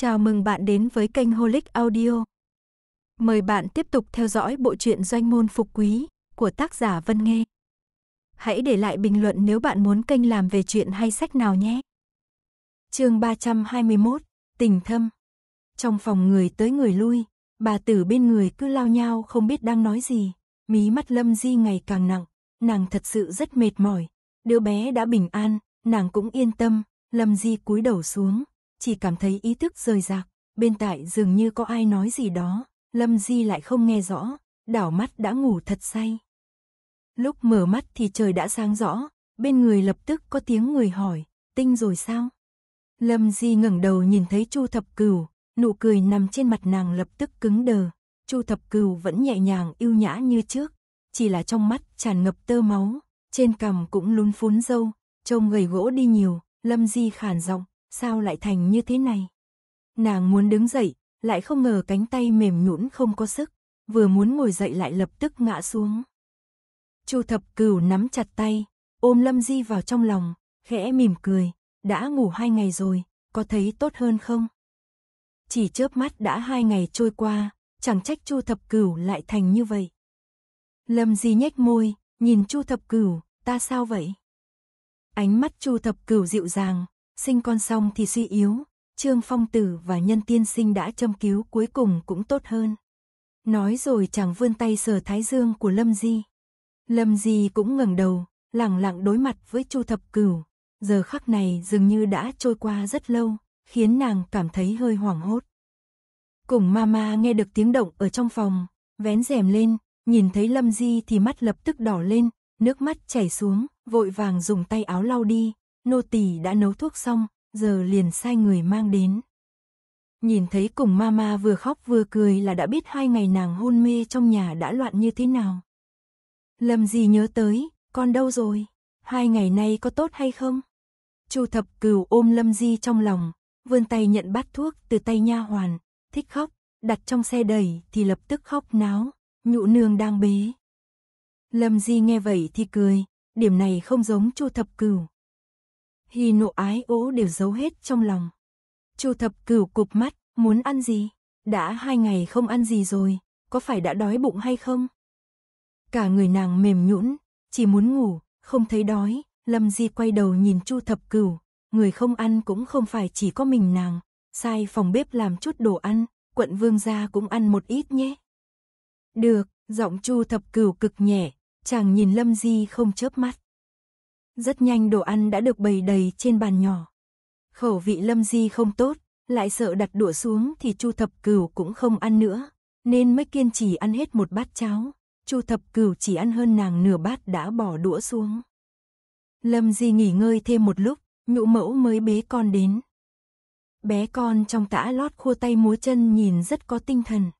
Chào mừng bạn đến với kênh Holic Audio. Mời bạn tiếp tục theo dõi bộ truyện Doanh môn phục quý của tác giả Vân Nghê. Hãy để lại bình luận nếu bạn muốn kênh làm về chuyện hay sách nào nhé. Chương 321: Tình thâm. Trong phòng người tới người lui, bà tử bên người cứ lao nhao không biết đang nói gì, mí mắt Lâm Di ngày càng nặng, nàng thật sự rất mệt mỏi. Đứa bé đã bình an, nàng cũng yên tâm, Lâm Di cúi đầu xuống, chỉ cảm thấy ý thức rời rạc, bên tại dường như có ai nói gì đó, Lâm Di lại không nghe rõ, đảo mắt đã ngủ thật say. Lúc mở mắt thì trời đã sáng rõ, bên người lập tức có tiếng người hỏi, tinh rồi sao? Lâm Di ngẩng đầu nhìn thấy Chu Thập Cửu, nụ cười nằm trên mặt nàng lập tức cứng đờ. Chu Thập Cửu vẫn nhẹ nhàng yêu nhã như trước, chỉ là trong mắt tràn ngập tơ máu, trên cằm cũng lún phún râu, trông gầy gỗ đi nhiều, Lâm Di khàn giọng, sao lại thành như thế này? Nàng muốn đứng dậy, lại không ngờ cánh tay mềm nhũn không có sức, vừa muốn ngồi dậy lại lập tức ngã xuống. Chu Thập Cửu nắm chặt tay, ôm Lâm Di vào trong lòng, khẽ mỉm cười, đã ngủ hai ngày rồi, có thấy tốt hơn không? Chỉ chớp mắt đã hai ngày trôi qua, chẳng trách Chu Thập Cửu lại thành như vậy. Lâm Di nhếch môi, nhìn Chu Thập Cửu, ta sao vậy? Ánh mắt Chu Thập Cửu dịu dàng, sinh con xong thì suy yếu, Trương Phong Tử và nhân tiên sinh đã châm cứu cuối cùng cũng tốt hơn. Nói rồi chàng vươn tay sờ thái dương của Lâm Di. Lâm Di cũng ngẩng đầu, lẳng lặng đối mặt với Chu Thập Cửu. Giờ khắc này dường như đã trôi qua rất lâu, khiến nàng cảm thấy hơi hoảng hốt. Cùng mama nghe được tiếng động ở trong phòng, vén rèm lên, nhìn thấy Lâm Di thì mắt lập tức đỏ lên, nước mắt chảy xuống, vội vàng dùng tay áo lau đi, nô tỳ đã nấu thuốc xong, giờ liền sai người mang đến. Nhìn thấy cùng mama vừa khóc vừa cười là đã biết hai ngày nàng hôn mê trong nhà đã loạn như thế nào. Lâm gì nhớ tới, con đâu rồi? Hai ngày nay có tốt hay không? Chu thập cửu ôm Lâm Di trong lòng, vươn tay nhận bát thuốc từ tay nha hoàn, thích khóc, đặt trong xe đẩy thì lập tức khóc náo, nhũ nương đang bế. Lâm Di nghe vậy thì cười, điểm này không giống Chu thập cửu hi nộ ái ố đều giấu hết trong lòng. Chu thập cửu cụp mắt, muốn ăn gì? Đã hai ngày không ăn gì rồi, có phải đã đói bụng hay không? Cả người nàng mềm nhũn, chỉ muốn ngủ, không thấy đói, Lâm Di quay đầu nhìn Chu Thập Cửu, người không ăn cũng không phải chỉ có mình nàng, sai phòng bếp làm chút đồ ăn, quận vương gia cũng ăn một ít nhé. Được, giọng Chu Thập Cửu cực nhẹ, chàng nhìn Lâm Di không chớp mắt. Rất nhanh đồ ăn đã được bày đầy trên bàn nhỏ. Khẩu vị Lâm Di không tốt, lại sợ đặt đũa xuống thì Chu Thập Cửu cũng không ăn nữa, nên mới kiên trì ăn hết một bát cháo. Chu Thập Cửu chỉ ăn hơn nàng nửa bát đã bỏ đũa xuống. Lâm Di nghỉ ngơi thêm một lúc, nhũ mẫu mới bế con đến. Bé con trong tã lót khua tay múa chân nhìn rất có tinh thần.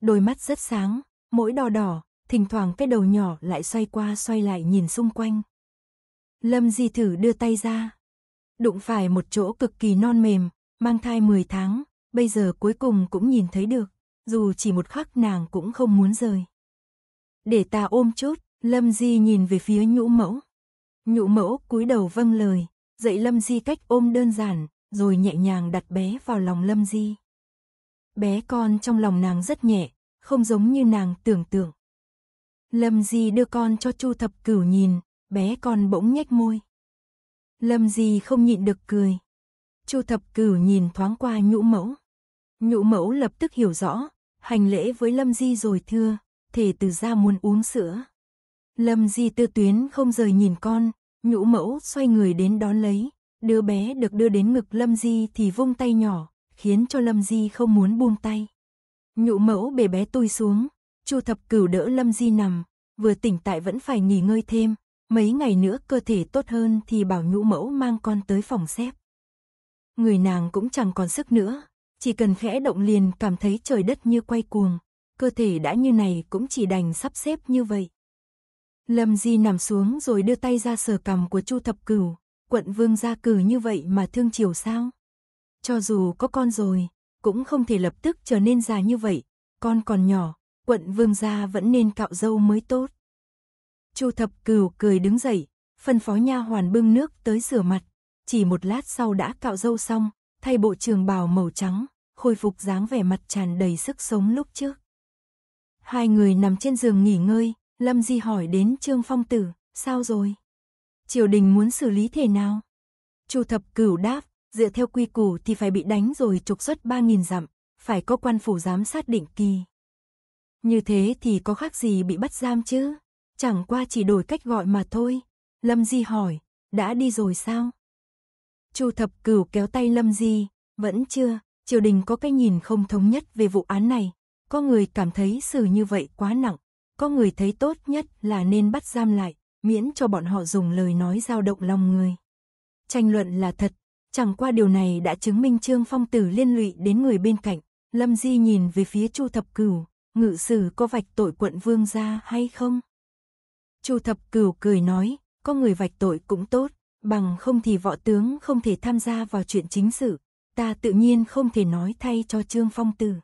Đôi mắt rất sáng, mỗi đỏ đỏ, thỉnh thoảng cái đầu nhỏ lại xoay qua xoay lại nhìn xung quanh, Lâm Di thử đưa tay ra. Đụng phải một chỗ cực kỳ non mềm, mang thai 10 tháng, bây giờ cuối cùng cũng nhìn thấy được, dù chỉ một khắc nàng cũng không muốn rời. Để ta ôm chút, Lâm Di nhìn về phía nhũ mẫu. Nhũ mẫu cúi đầu vâng lời, dạy Lâm Di cách ôm đơn giản, rồi nhẹ nhàng đặt bé vào lòng Lâm Di. Bé con trong lòng nàng rất nhẹ, không giống như nàng tưởng tượng. Lâm Di đưa con cho Chu Thập Cửu nhìn, Bé con bỗng nhếch môi. Lâm Di không nhịn được cười. Chu Thập Cửu nhìn thoáng qua Nhũ Mẫu. Nhũ Mẫu lập tức hiểu rõ, hành lễ với Lâm Di rồi thưa, thể từ ra muốn uống sữa. Lâm Di tư tuyến không rời nhìn con, Nhũ Mẫu xoay người đến đón lấy, đứa bé được đưa đến ngực Lâm Di thì vung tay nhỏ, khiến cho Lâm Di không muốn buông tay. Nhũ Mẫu bề bé tôi xuống, Chu Thập Cửu đỡ Lâm Di nằm, vừa tỉnh tại vẫn phải nghỉ ngơi thêm, Mấy ngày nữa cơ thể tốt hơn thì bảo nhũ mẫu mang con tới phòng xếp. Người nàng cũng chẳng còn sức nữa, chỉ cần khẽ động liền cảm thấy trời đất như quay cuồng, cơ thể đã như này cũng chỉ đành sắp xếp như vậy. Lâm Di nằm xuống rồi đưa tay ra sờ cằm của Chu Thập Cửu, quận vương gia cử như vậy mà thương chiều sao? Cho dù có con rồi, cũng không thể lập tức trở nên già như vậy, con còn nhỏ, quận vương gia vẫn nên cạo râu mới tốt. Chu Thập Cửu cười đứng dậy, phân phó nha hoàn bưng nước tới rửa mặt, chỉ một lát sau đã cạo râu xong, thay bộ trường bào màu trắng, khôi phục dáng vẻ mặt tràn đầy sức sống lúc trước. Hai người nằm trên giường nghỉ ngơi, Lâm Di hỏi đến Trương Phong Tử, sao rồi? Triều đình muốn xử lý thế nào? Chu Thập Cửu đáp, dựa theo quy củ thì phải bị đánh rồi trục xuất 3.000 dặm, phải có quan phủ giám sát định kỳ. Như thế thì có khác gì bị bắt giam chứ? Chẳng qua chỉ đổi cách gọi mà thôi. Lâm Di hỏi, đã đi rồi sao? Chu Thập Cửu kéo tay Lâm Di, vẫn chưa, triều đình có cái nhìn không thống nhất về vụ án này. Có người cảm thấy xử như vậy quá nặng, có người thấy tốt nhất là nên bắt giam lại, miễn cho bọn họ dùng lời nói dao động lòng người. Tranh luận là thật, chẳng qua điều này đã chứng minh Trương Phong Tử liên lụy đến người bên cạnh. Lâm Di nhìn về phía Chu Thập Cửu, ngự sử có vạch tội quận vương gia hay không? Chu thập cửu cười nói, có người vạch tội cũng tốt, bằng không thì võ tướng không thể tham gia vào chuyện chính sự, ta tự nhiên không thể nói thay cho Trương Phong Tử.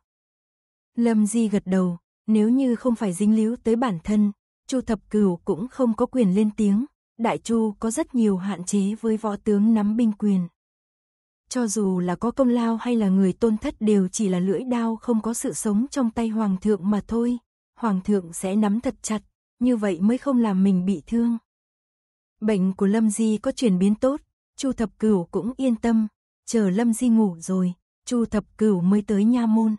Lâm Di gật đầu, nếu như không phải dính líu tới bản thân, Chu thập cửu cũng không có quyền lên tiếng, Đại Chu có rất nhiều hạn chế với võ tướng nắm binh quyền. Cho dù là có công lao hay là người tôn thất đều chỉ là lưỡi đao không có sự sống trong tay hoàng thượng mà thôi, hoàng thượng sẽ nắm thật chặt như vậy mới không làm mình bị thương. Bệnh của Lâm Di có chuyển biến tốt, Chu Thập Cửu cũng yên tâm, chờ Lâm Di ngủ rồi, Chu Thập Cửu mới tới nha môn.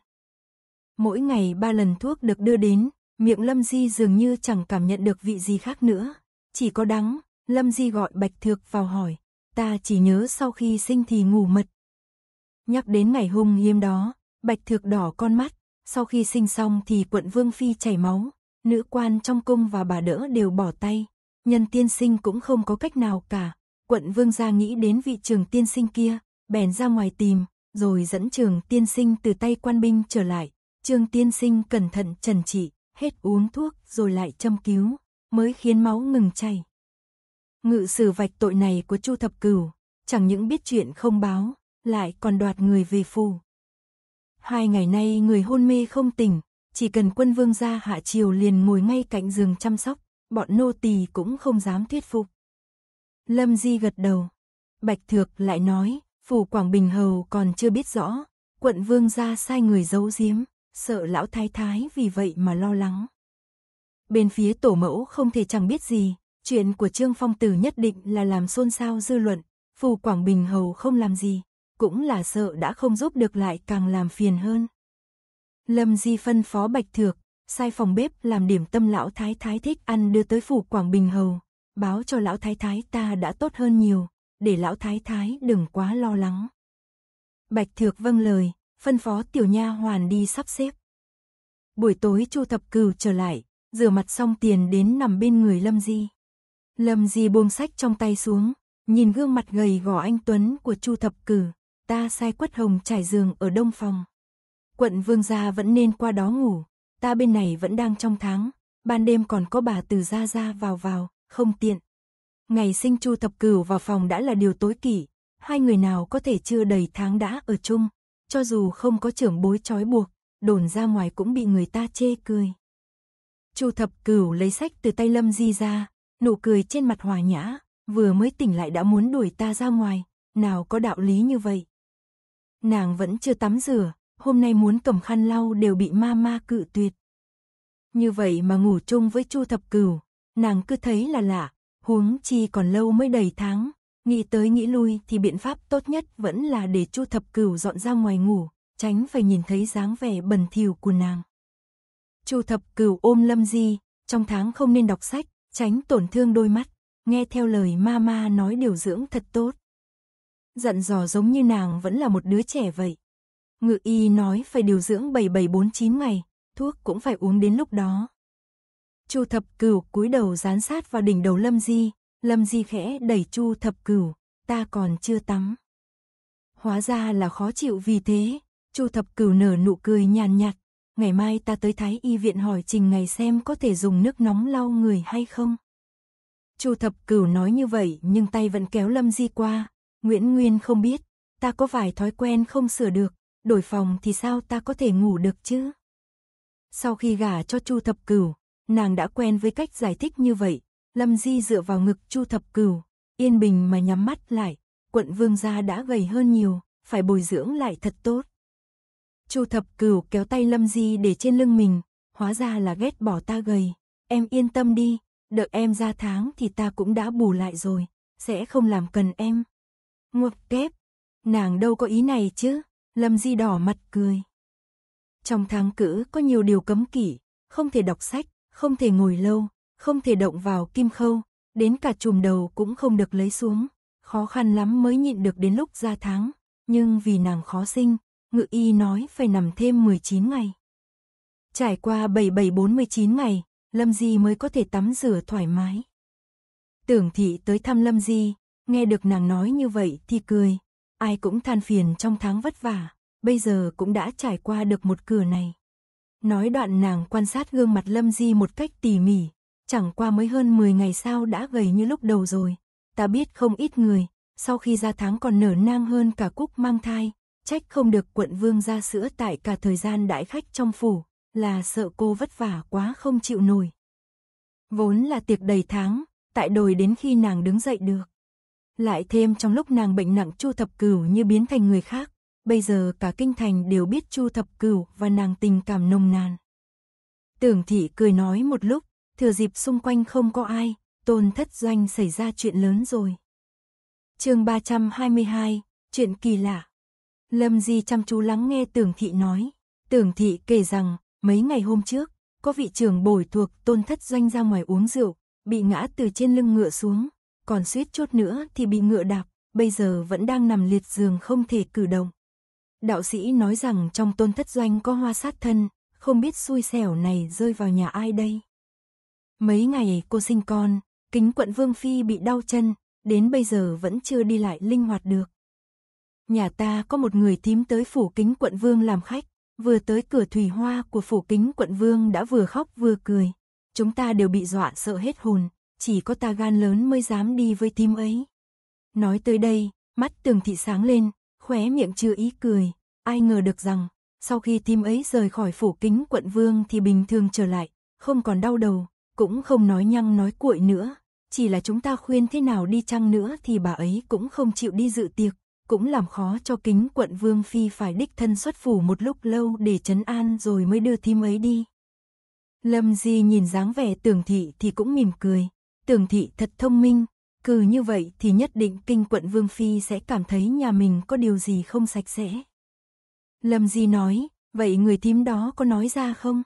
Mỗi ngày ba lần thuốc được đưa đến, miệng Lâm Di dường như chẳng cảm nhận được vị gì khác nữa, chỉ có đắng, Lâm Di gọi Bạch Thược vào hỏi, ta chỉ nhớ sau khi sinh thì ngủ mật. Nhắc đến ngày hung hiếm đó, Bạch Thược đỏ con mắt, sau khi sinh xong thì quận Vương Phi chảy máu, Nữ quan trong cung và bà đỡ đều bỏ tay. Nhân tiên sinh cũng không có cách nào cả. Quận vương gia nghĩ đến vị trường tiên sinh kia, bèn ra ngoài tìm, rồi dẫn trường tiên sinh từ tay quan binh trở lại. Trường tiên sinh cẩn thận trần trị, hết uống thuốc rồi lại châm cứu, mới khiến máu ngừng chảy. Ngự sử vạch tội này của Chu Thập Cửu, chẳng những biết chuyện không báo, lại còn đoạt người về phù Hai ngày nay người hôn mê không tỉnh, chỉ cần quân vương ra hạ triều liền ngồi ngay cạnh giường chăm sóc, bọn nô tỳ cũng không dám thuyết phục. Lâm Di gật đầu. Bạch Thược lại nói, phủ Quảng Bình Hầu còn chưa biết rõ, quận vương ra sai người giấu giếm, sợ lão thái thái vì vậy mà lo lắng. Bên phía tổ mẫu không thể chẳng biết gì, chuyện của Trương Phong Tử nhất định là làm xôn xao dư luận, phù Quảng Bình Hầu không làm gì, cũng là sợ đã không giúp được lại càng làm phiền hơn. Lâm Di phân phó Bạch Thược, sai phòng bếp làm điểm tâm lão thái thái thích ăn đưa tới phủ Quảng Bình Hầu, báo cho lão thái thái ta đã tốt hơn nhiều, để lão thái thái đừng quá lo lắng. Bạch Thược vâng lời, phân phó tiểu nha hoàn đi sắp xếp. Buổi tối Chu Thập Cừu trở lại, rửa mặt xong tiền đến nằm bên người Lâm Di. Lâm Di buông sách trong tay xuống, nhìn gương mặt gầy gò anh Tuấn của Chu Thập Cử, ta sai quất hồng trải giường ở đông phòng. Quận vương gia vẫn nên qua đó ngủ, ta bên này vẫn đang trong tháng, ban đêm còn có bà từ ra ra vào vào, không tiện. Ngày sinh Chu Thập Cửu vào phòng đã là điều tối kỵ, hai người nào có thể chưa đầy tháng đã ở chung, cho dù không có trưởng bối trói buộc, đồn ra ngoài cũng bị người ta chê cười. Chu Thập Cửu lấy sách từ tay Lâm Di ra, nụ cười trên mặt hòa nhã, vừa mới tỉnh lại đã muốn đuổi ta ra ngoài, nào có đạo lý như vậy. Nàng vẫn chưa tắm rửa, hôm nay muốn cầm khăn lau đều bị ma ma cự tuyệt. Như vậy mà ngủ chung với Chu Thập Cửu, nàng cứ thấy là lạ, huống chi còn lâu mới đầy tháng, nghĩ tới nghĩ lui thì biện pháp tốt nhất vẫn là để Chu Thập Cửu dọn ra ngoài ngủ, tránh phải nhìn thấy dáng vẻ bẩn thỉu của nàng. Chu Thập Cửu ôm Lâm Di, trong tháng không nên đọc sách, tránh tổn thương đôi mắt, nghe theo lời ma ma nói điều dưỡng thật tốt. Dặn dò giống như nàng vẫn là một đứa trẻ vậy. Ngự y nói phải điều dưỡng 7749 ngày, thuốc cũng phải uống đến lúc đó. Chu Thập Cửu cúi đầu dán sát vào đỉnh đầu Lâm Di, Lâm Di khẽ đẩy Chu Thập Cửu, ta còn chưa tắm. Hóa ra là khó chịu vì thế, Chu Thập Cửu nở nụ cười nhàn nhạt, ngày mai ta tới Thái y viện hỏi Trình ngày xem có thể dùng nước nóng lau người hay không. Chu Thập Cửu nói như vậy nhưng tay vẫn kéo Lâm Di qua, Nguyễn Nguyên không biết, ta có vài thói quen không sửa được, đổi phòng thì sao ta có thể ngủ được chứ? Sau khi gả cho Chu Thập Cửu, nàng đã quen với cách giải thích như vậy, Lâm Di dựa vào ngực Chu Thập Cửu, yên bình mà nhắm mắt lại, quận vương gia đã gầy hơn nhiều, phải bồi dưỡng lại thật tốt. Chu Thập Cửu kéo tay Lâm Di để trên lưng mình, hóa ra là ghét bỏ ta gầy, em yên tâm đi, đợi em ra tháng thì ta cũng đã bù lại rồi, sẽ không làm cần em. Ngược kép, nàng đâu có ý này chứ. Lâm Di đỏ mặt cười. Trong tháng cữ có nhiều điều cấm kỵ, không thể đọc sách, không thể ngồi lâu, không thể động vào kim khâu, đến cả chùm đầu cũng không được lấy xuống, khó khăn lắm mới nhịn được đến lúc ra tháng, nhưng vì nàng khó sinh, ngự y nói phải nằm thêm 19 ngày. Trải qua 7749 ngày, Lâm Di mới có thể tắm rửa thoải mái. Tưởng thị tới thăm Lâm Di, nghe được nàng nói như vậy thì cười, ai cũng than phiền trong tháng vất vả, bây giờ cũng đã trải qua được một cửa này. Nói đoạn nàng quan sát gương mặt Lâm Di một cách tỉ mỉ, chẳng qua mới hơn 10 ngày sau đã gầy như lúc đầu rồi. Ta biết không ít người, sau khi ra tháng còn nở nang hơn cả cúc mang thai, trách không được quận vương ra sữa tại cả thời gian đãi khách trong phủ, là sợ cô vất vả quá không chịu nổi. Vốn là tiệc đầy tháng, tại đồi đến khi nàng đứng dậy được. Lại thêm trong lúc nàng bệnh nặng Chu Thập Cửu như biến thành người khác, bây giờ cả kinh thành đều biết Chu Thập Cửu và nàng tình cảm nồng nàn. Tưởng thị cười nói một lúc, thừa dịp xung quanh không có ai, Tôn Thất Doanh xảy ra chuyện lớn rồi. Chương 322, chuyện kỳ lạ. Lâm Di chăm chú lắng nghe Tưởng thị nói, Tưởng thị kể rằng mấy ngày hôm trước, có vị trưởng bồi thuộc Tôn Thất Doanh ra ngoài uống rượu, bị ngã từ trên lưng ngựa xuống, còn suýt chốt nữa thì bị ngựa đạp, bây giờ vẫn đang nằm liệt giường không thể cử động. Đạo sĩ nói rằng trong tôn thất doanh có hoa sát thân, không biết xui xẻo này rơi vào nhà ai đây. Mấy ngày cô sinh con, kính quận Vương Phi bị đau chân, đến bây giờ vẫn chưa đi lại linh hoạt được. Nhà ta có một người thím tới phủ kính quận Vương làm khách, vừa tới cửa thủy hoa của phủ kính quận Vương đã vừa khóc vừa cười. Chúng ta đều bị dọa sợ hết hồn, chỉ có ta gan lớn mới dám đi với tim ấy. Nói tới đây, mắt tường thị sáng lên, khóe miệng chưa ý cười, ai ngờ được rằng, sau khi tim ấy rời khỏi phủ kính quận vương thì bình thường trở lại, không còn đau đầu, cũng không nói nhăng nói cuội nữa, chỉ là chúng ta khuyên thế nào đi chăng nữa thì bà ấy cũng không chịu đi dự tiệc, cũng làm khó cho kính quận vương phi phải đích thân xuất phủ một lúc lâu để chấn an rồi mới đưa tim ấy đi. Lâm Di nhìn dáng vẻ tường thị thì cũng mỉm cười, Tường thị thật thông minh, cứ như vậy thì nhất định kinh quận Vương Phi sẽ cảm thấy nhà mình có điều gì không sạch sẽ. Lâm Di nói, vậy người tím đó có nói ra không?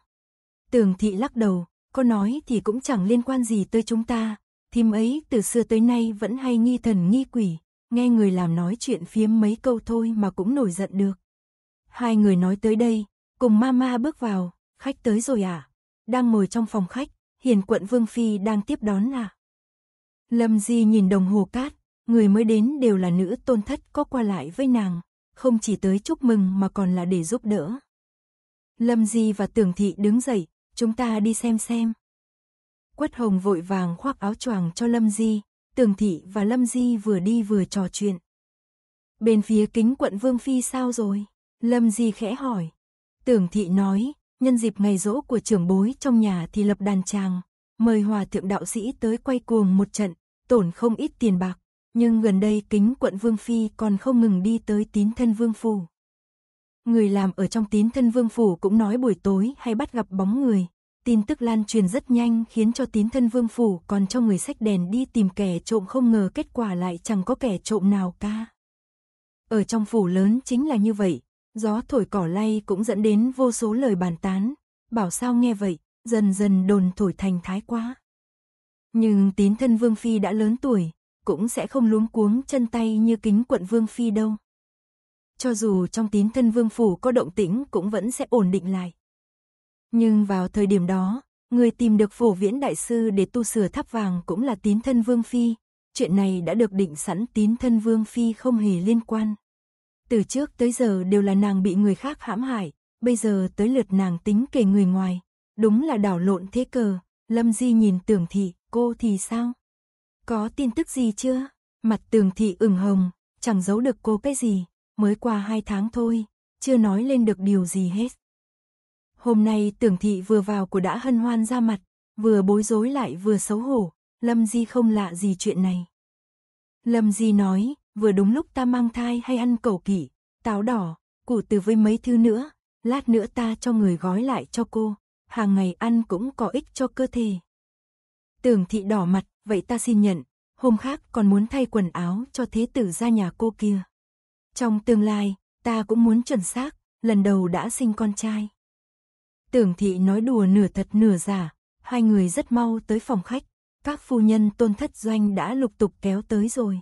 Tường thị lắc đầu, có nói thì cũng chẳng liên quan gì tới chúng ta, thím ấy từ xưa tới nay vẫn hay nghi thần nghi quỷ, nghe người làm nói chuyện phiếm mấy câu thôi mà cũng nổi giận được. Hai người nói tới đây, cùng mama bước vào, khách tới rồi à? Đang ngồi trong phòng khách, hiền quận Vương Phi đang tiếp đón là. Lâm Di nhìn đồng hồ cát, người mới đến đều là nữ tôn thất có qua lại với nàng, không chỉ tới chúc mừng mà còn là để giúp đỡ. Lâm Di và Tưởng Thị đứng dậy, chúng ta đi xem xem. Quất Hồng vội vàng khoác áo choàng cho Lâm Di, Tưởng Thị và Lâm Di vừa đi vừa trò chuyện. Bên phía kính quận Vương Phi sao rồi? Lâm Di khẽ hỏi. Tưởng Thị nói, nhân dịp ngày rỗ của trưởng bối trong nhà thì lập đàn tràng, mời hòa thượng đạo sĩ tới quay cuồng một trận, tổn không ít tiền bạc, nhưng gần đây kính quận Vương Phi còn không ngừng đi tới tín thân Vương Phủ. Người làm ở trong tín thân Vương Phủ cũng nói buổi tối hay bắt gặp bóng người, tin tức lan truyền rất nhanh khiến cho tín thân Vương Phủ còn cho người sách đèn đi tìm kẻ trộm không ngờ kết quả lại chẳng có kẻ trộm nào ca. Ở trong phủ lớn chính là như vậy, Gió thổi cỏ lay cũng dẫn đến vô số lời bàn tán, bảo sao nghe vậy, dần dần đồn thổi thành thái quá. Nhưng tín thân Vương Phi đã lớn tuổi, cũng sẽ không luống cuống chân tay như kính quận Vương Phi đâu. Cho dù trong tín thân Vương Phủ có động tĩnh cũng vẫn sẽ ổn định lại. Nhưng vào thời điểm đó, người tìm được phổ viễn đại sư để tu sửa tháp vàng cũng là tín thân Vương Phi. Chuyện này đã được định sẵn tín thân Vương Phi không hề liên quan. Từ trước tới giờ đều là nàng bị người khác hãm hại, bây giờ tới lượt nàng tính kể người ngoài. Đúng là đảo lộn thế cờ, Lâm Di nhìn tưởng thị, cô thì sao? Có tin tức gì chưa? Mặt Tưởng thị ửng hồng, chẳng giấu được cô cái gì, mới qua hai tháng thôi, chưa nói lên được điều gì hết. Hôm nay tưởng thị vừa vào của đã hân hoan ra mặt, vừa bối rối lại vừa xấu hổ, Lâm Di không lạ gì chuyện này. Lâm Di nói, vừa đúng lúc ta mang thai hay ăn cầu kỷ, táo đỏ, củ từ với mấy thứ nữa, lát nữa ta cho người gói lại cho cô, hàng ngày ăn cũng có ích cho cơ thể. Tưởng thị đỏ mặt, vậy ta xin nhận, hôm khác còn muốn thay quần áo cho thế tử ra nhà cô kia. Trong tương lai, ta cũng muốn chuẩn xác, lần đầu đã sinh con trai. Tưởng thị nói đùa nửa thật nửa giả, hai người rất mau tới phòng khách, các phu nhân tôn thất doanh đã lục tục kéo tới rồi.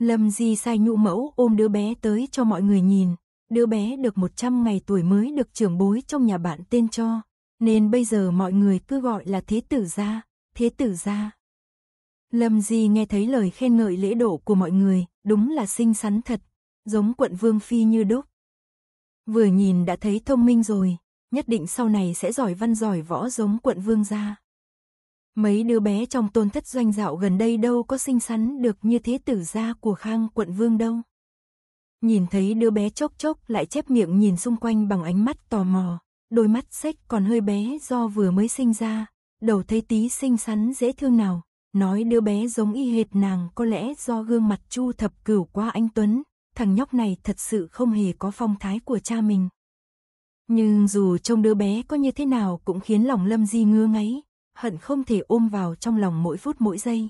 Lâm Di sai nhũ mẫu ôm đứa bé tới cho mọi người nhìn. Đứa bé được 100 ngày tuổi mới được trưởng bối trong nhà bạn tên cho. Nên bây giờ mọi người cứ gọi là thế tử gia, thế tử gia. Lâm Di nghe thấy lời khen ngợi lễ độ của mọi người, đúng là xinh xắn thật, giống quận vương phi như đúc. Vừa nhìn đã thấy thông minh rồi, nhất định sau này sẽ giỏi văn giỏi võ giống quận vương gia. Mấy đứa bé trong tôn thất doanh dạo gần đây đâu có xinh xắn được như thế tử gia của khang quận vương đâu. Nhìn thấy đứa bé chốc chốc lại chép miệng nhìn xung quanh bằng ánh mắt tò mò, đôi mắt sách còn hơi bé do vừa mới sinh ra, đầu thấy tí xinh xắn dễ thương nào, nói đứa bé giống y hệt nàng có lẽ do gương mặt chu thập cửu qua anh Tuấn, thằng nhóc này thật sự không hề có phong thái của cha mình. Nhưng dù trông đứa bé có như thế nào cũng khiến lòng Lâm Di ngứa ngáy, hận không thể ôm vào trong lòng mỗi phút mỗi giây.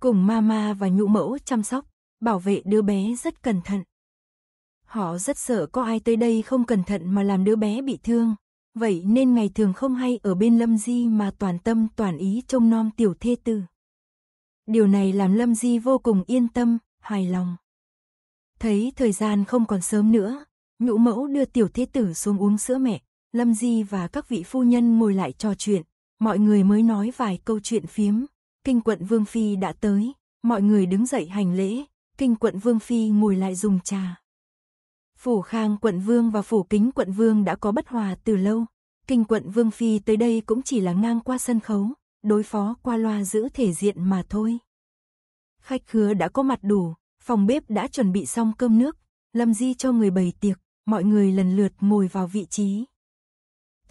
Cùng mama và nhũ mẫu chăm sóc, bảo vệ đứa bé rất cẩn thận. Họ rất sợ có ai tới đây không cẩn thận mà làm đứa bé bị thương, vậy nên ngày thường không hay ở bên Lâm Di mà toàn tâm toàn ý trông nom tiểu thê tử. Điều này làm Lâm Di vô cùng yên tâm, hài lòng. Thấy thời gian không còn sớm nữa, nhũ mẫu đưa tiểu thế tử xuống uống sữa mẹ, Lâm Di và các vị phu nhân ngồi lại trò chuyện, mọi người mới nói vài câu chuyện phiếm, kinh quận Vương Phi đã tới, mọi người đứng dậy hành lễ, kinh quận Vương Phi ngồi lại dùng trà. Phủ Khang quận Vương và Phủ Kính quận Vương đã có bất hòa từ lâu, kinh quận Vương Phi tới đây cũng chỉ là ngang qua sân khấu, đối phó qua loa giữ thể diện mà thôi. Khách khứa đã có mặt đủ, phòng bếp đã chuẩn bị xong cơm nước, Lâm Di cho người bày tiệc, mọi người lần lượt ngồi vào vị trí.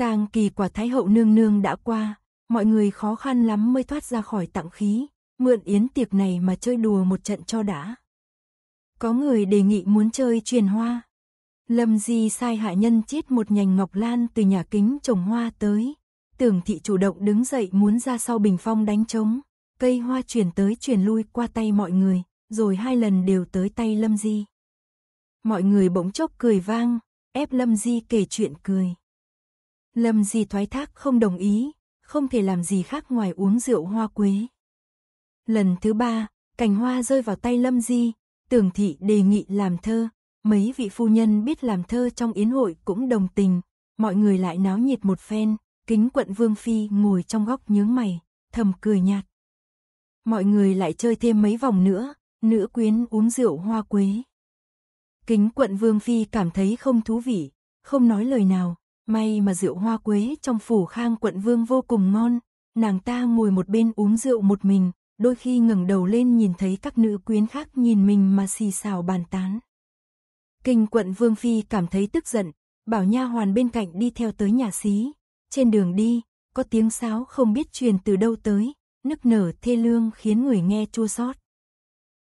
Tang kỳ quả Thái hậu nương nương đã qua, mọi người khó khăn lắm mới thoát ra khỏi tặng khí, mượn yến tiệc này mà chơi đùa một trận cho đã. Có người đề nghị muốn chơi truyền hoa. Lâm Di sai hạ nhân chiết một nhành ngọc lan từ nhà kính trồng hoa tới. Tưởng thị chủ động đứng dậy muốn ra sau bình phong đánh trống. Cây hoa chuyển tới chuyển lui qua tay mọi người, rồi hai lần đều tới tay Lâm Di. Mọi người bỗng chốc cười vang, ép Lâm Di kể chuyện cười. Lâm Di thoái thác không đồng ý, không thể làm gì khác ngoài uống rượu hoa quế. Lần thứ ba, cành hoa rơi vào tay Lâm Di, tưởng thị đề nghị làm thơ, mấy vị phu nhân biết làm thơ trong yến hội cũng đồng tình, mọi người lại náo nhiệt một phen, kính quận Vương Phi ngồi trong góc nhướng mày, thầm cười nhạt. Mọi người lại chơi thêm mấy vòng nữa, nữ quyến uống rượu hoa quế. Kính quận Vương Phi cảm thấy không thú vị, không nói lời nào, May mà rượu hoa quế trong phủ khang quận vương vô cùng ngon, nàng ta ngồi một bên uống rượu một mình, đôi khi ngẩng đầu lên nhìn thấy các nữ quyến khác nhìn mình mà xì xào bàn tán. Kinh quận vương phi cảm thấy tức giận, bảo nha hoàn bên cạnh đi theo tới nhà xí. Trên đường đi, có tiếng sáo không biết truyền từ đâu tới, nức nở thê lương khiến người nghe chua xót.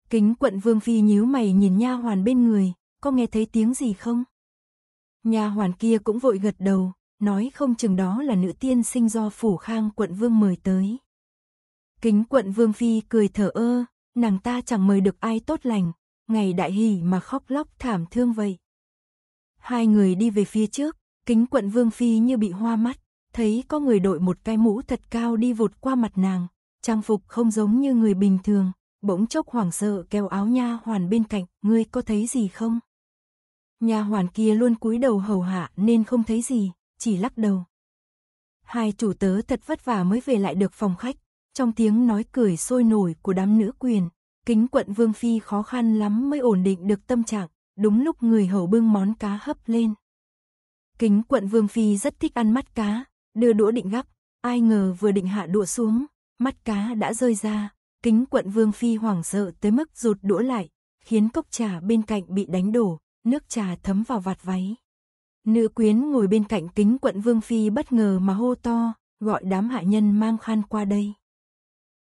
Kính quận vương phi nhíu mày nhìn nha hoàn bên người, có nghe thấy tiếng gì không? Nhà hoàn kia cũng vội gật đầu, nói không chừng đó là nữ tiên sinh do phủ khang quận vương mời tới. Kính quận vương phi cười thở ơ, nàng ta chẳng mời được ai tốt lành, ngày đại hỷ mà khóc lóc thảm thương vậy. Hai người đi về phía trước, kính quận vương phi như bị hoa mắt, thấy có người đội một cái mũ thật cao đi vụt qua mặt nàng, trang phục không giống như người bình thường, bỗng chốc hoảng sợ kéo áo nha hoàn bên cạnh, ngươi có thấy gì không? Nhà hoàn kia luôn cúi đầu hầu hạ nên không thấy gì, chỉ lắc đầu. Hai chủ tớ thật vất vả mới về lại được phòng khách, trong tiếng nói cười sôi nổi của đám nữ quyền, kính quận Vương Phi khó khăn lắm mới ổn định được tâm trạng, đúng lúc người hầu bưng món cá hấp lên. Kính quận Vương Phi rất thích ăn mắt cá, đưa đũa định gắp, ai ngờ vừa định hạ đũa xuống, mắt cá đã rơi ra, kính quận Vương Phi hoảng sợ tới mức rụt đũa lại, khiến cốc trà bên cạnh bị đánh đổ, Nước trà thấm vào vạt váy. Nữ quyến ngồi bên cạnh kính quận Vương Phi bất ngờ mà hô to, gọi đám hạ nhân mang khăn qua đây.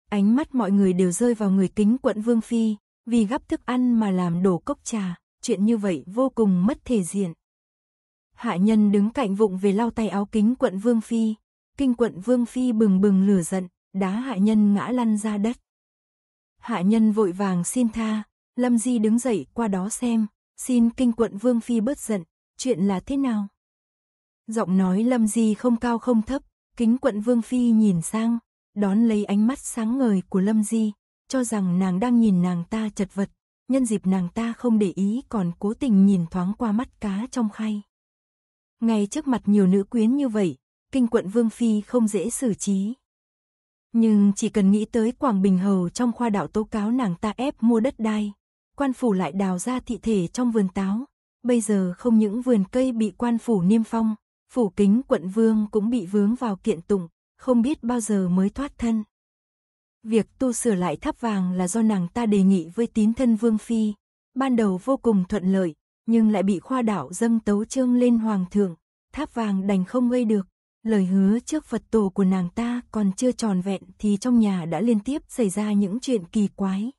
Ánh mắt mọi người đều rơi vào người kính quận Vương Phi, vì gắp thức ăn mà làm đổ cốc trà, chuyện như vậy vô cùng mất thể diện. Hạ nhân đứng cạnh vụng về lau tay áo kính quận Vương Phi, kinh quận Vương Phi bừng bừng lửa giận, đá hạ nhân ngã lăn ra đất. Hạ nhân vội vàng xin tha, Lâm Di đứng dậy qua đó xem, Xin kinh quận Vương Phi bớt giận, chuyện là thế nào? Giọng nói Lâm Di không cao không thấp, kính quận Vương Phi nhìn sang, đón lấy ánh mắt sáng ngời của Lâm Di, cho rằng nàng đang nhìn nàng ta chật vật, nhân dịp nàng ta không để ý còn cố tình nhìn thoáng qua mắt cá trong khay. Ngay trước mặt nhiều nữ quyến như vậy, kinh quận Vương Phi không dễ xử trí. Nhưng chỉ cần nghĩ tới Quảng Bình Hầu trong khoa đạo tố cáo nàng ta ép mua đất đai, quan phủ lại đào ra thị thể trong vườn táo. Bây giờ không những vườn cây bị quan phủ niêm phong, phủ kính quận vương cũng bị vướng vào kiện tụng, không biết bao giờ mới thoát thân. Việc tu sửa lại tháp vàng là do nàng ta đề nghị với tín thân vương phi, ban đầu vô cùng thuận lợi, nhưng lại bị khoa đảo dâng tấu trương lên hoàng thượng, tháp vàng đành không gây được. Lời hứa trước Phật tổ của nàng ta còn chưa tròn vẹn thì trong nhà đã liên tiếp xảy ra những chuyện kỳ quái.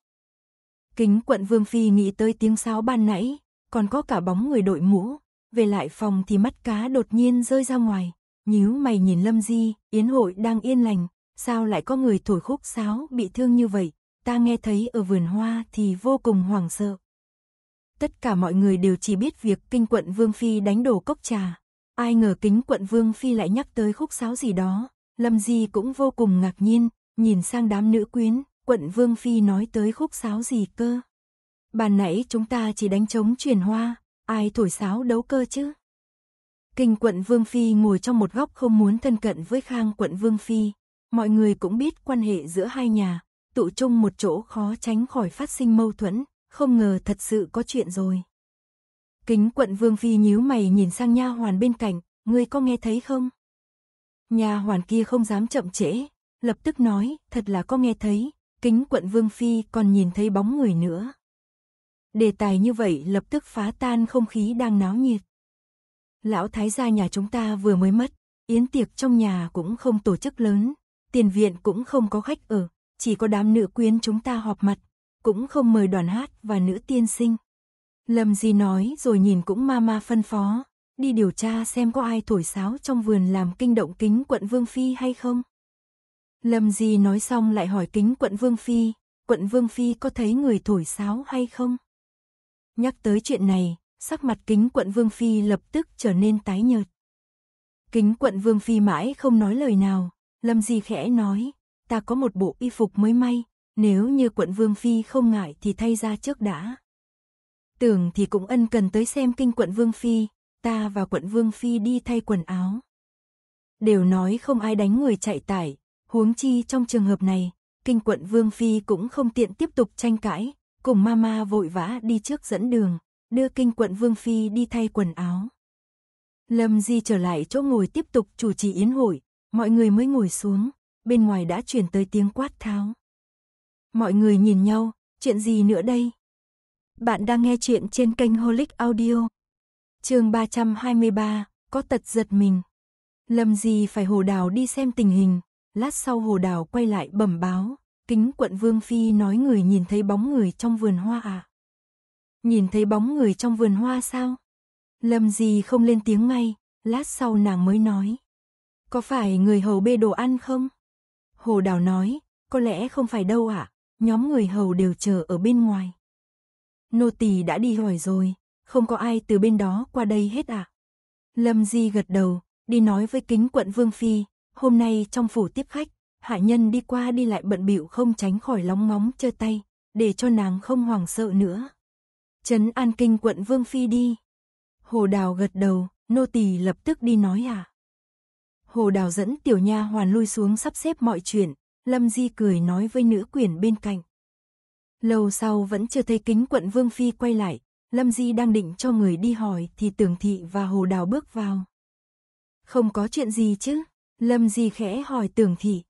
Kính quận Vương Phi nghĩ tới tiếng sáo ban nãy, còn có cả bóng người đội mũ. Về lại phòng thì mắt cá đột nhiên rơi ra ngoài, nhíu mày nhìn Lâm Di, yến hội đang yên lành, sao lại có người thổi khúc sáo bị thương như vậy, ta nghe thấy ở vườn hoa thì vô cùng hoảng sợ. Tất cả mọi người đều chỉ biết việc kinh quận Vương Phi đánh đổ cốc trà, ai ngờ kính quận Vương Phi lại nhắc tới khúc sáo gì đó, Lâm Di cũng vô cùng ngạc nhiên, nhìn sang đám nữ quyến, quận Vương Phi nói tới khúc sáo gì cơ. Bàn nãy chúng ta chỉ đánh trống truyền hoa, ai thổi sáo đấu cơ chứ? Kinh quận Vương Phi ngồi trong một góc không muốn thân cận với khang quận Vương Phi. Mọi người cũng biết quan hệ giữa hai nhà, tụ chung một chỗ khó tránh khỏi phát sinh mâu thuẫn, không ngờ thật sự có chuyện rồi. Kính quận Vương Phi nhíu mày nhìn sang nha hoàn bên cạnh, ngươi có nghe thấy không? Nhà hoàn kia không dám chậm trễ, lập tức nói, thật là có nghe thấy, kính quận Vương Phi còn nhìn thấy bóng người nữa. Đề tài như vậy lập tức phá tan không khí đang náo nhiệt. Lão thái gia nhà chúng ta vừa mới mất, yến tiệc trong nhà cũng không tổ chức lớn, tiền viện cũng không có khách ở, chỉ có đám nữ quyến chúng ta họp mặt, cũng không mời đoàn hát và nữ tiên sinh. lầm gì nói rồi nhìn cũng ma ma phân phó, đi điều tra xem có ai thổi sáo trong vườn làm kinh động kính quận Vương Phi hay không. Lâm Di nói xong lại hỏi kính quận Vương Phi, quận Vương Phi có thấy người thổi sáo hay không? Nhắc tới chuyện này, sắc mặt kính quận Vương Phi lập tức trở nên tái nhợt. Kính quận Vương Phi mãi không nói lời nào, Lâm Di khẽ nói, ta có một bộ y phục mới may, nếu như quận Vương Phi không ngại thì thay ra trước đã. Tưởng thì cũng ân cần tới xem kinh quận Vương Phi, ta và quận Vương Phi đi thay quần áo. Đều nói không ai đánh người chạy tải, huống chi trong trường hợp này, kinh quận Vương Phi cũng không tiện tiếp tục tranh cãi, cùng Mama vội vã đi trước dẫn đường, đưa kinh quận Vương Phi đi thay quần áo. Lâm Di trở lại chỗ ngồi tiếp tục chủ trì yến hội, mọi người mới ngồi xuống, bên ngoài đã chuyển tới tiếng quát tháo. Mọi người nhìn nhau, chuyện gì nữa đây? Bạn đang nghe chuyện trên kênh Holic Audio. Chương 323, có tật giật mình. Lâm Di phải hồ đào đi xem tình hình, lát sau hồ đào quay lại bẩm báo, kính quận Vương Phi nói người nhìn thấy bóng người trong vườn hoa à? Nhìn thấy bóng người trong vườn hoa sao? Lâm gì không lên tiếng ngay, lát sau nàng mới nói. Có phải người hầu bê đồ ăn không? Hồ đào nói, có lẽ không phải đâu ạ, à? nhóm người hầu đều chờ ở bên ngoài. Nô tỳ đã đi hỏi rồi, không có ai từ bên đó qua đây hết ạ. À? Lâm Di gật đầu, đi nói với kính quận Vương Phi, Hôm nay trong phủ tiếp khách, hạ nhân đi qua đi lại bận bịu không tránh khỏi lóng móng chơi tay, để cho nàng không hoảng sợ nữa. Trấn An Kinh quận Vương Phi đi. Hồ Đào gật đầu, nô tỳ lập tức đi nói à. Hồ Đào dẫn tiểu nha hoàn lui xuống sắp xếp mọi chuyện, Lâm Di cười nói với nữ quyền bên cạnh. Lâu sau vẫn chưa thấy kính quận Vương Phi quay lại, Lâm Di đang định cho người đi hỏi thì tưởng thị và Hồ Đào bước vào. Không có chuyện gì chứ? Lâm Di khẽ hỏi tưởng thị.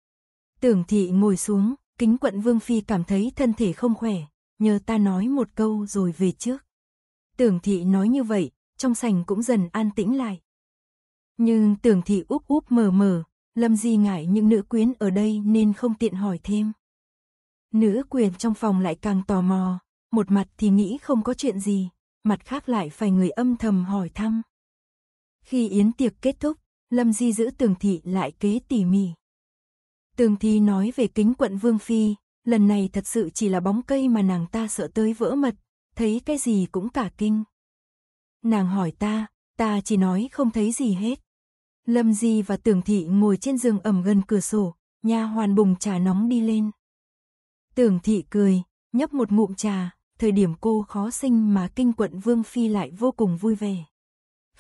Tưởng thị ngồi xuống, kính quận Vương Phi cảm thấy thân thể không khỏe, nhờ ta nói một câu rồi về trước. Tưởng thị nói như vậy, trong sành cũng dần an tĩnh lại. Nhưng tưởng thị úp úp mờ mờ, Lâm Di ngại những nữ quyến ở đây nên không tiện hỏi thêm. Nữ quyền trong phòng lại càng tò mò, một mặt thì nghĩ không có chuyện gì, mặt khác lại phải người âm thầm hỏi thăm. Khi yến tiệc kết thúc, Lâm Di giữ tường thị lại kế tỉ mỉ. Tường thị nói về kính quận Vương Phi, lần này thật sự chỉ là bóng cây mà nàng ta sợ tới vỡ mật, thấy cái gì cũng cả kinh. Nàng hỏi ta, ta chỉ nói không thấy gì hết. Lâm Di và tường Thị ngồi trên giường ẩm gần cửa sổ, nha hoàn bùng trà nóng đi lên. Tường Thị cười, nhấp một ngụm trà, thời điểm cô khó sinh mà kinh quận Vương Phi lại vô cùng vui vẻ.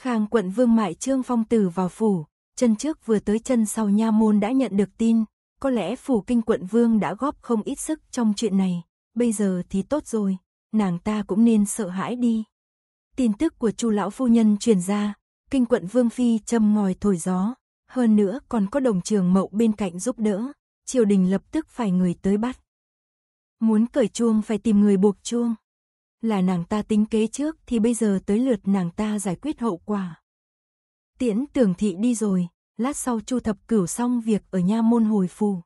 Khang quận vương mại trương phong tử vào phủ, chân trước vừa tới chân sau nha môn đã nhận được tin, có lẽ phủ kinh quận vương đã góp không ít sức trong chuyện này, bây giờ thì tốt rồi, nàng ta cũng nên sợ hãi đi. Tin tức của chu lão phu nhân truyền ra, kinh quận vương phi châm ngòi thổi gió, hơn nữa còn có đồng trường mậu bên cạnh giúp đỡ, triều đình lập tức phải người tới bắt. Muốn cởi chuông phải tìm người buộc chuông. Là nàng ta tính kế trước thì bây giờ tới lượt nàng ta giải quyết hậu quả. Tiễn tưởng thị đi rồi, lát sau chu thập cửu xong việc ở nha môn hồi phù.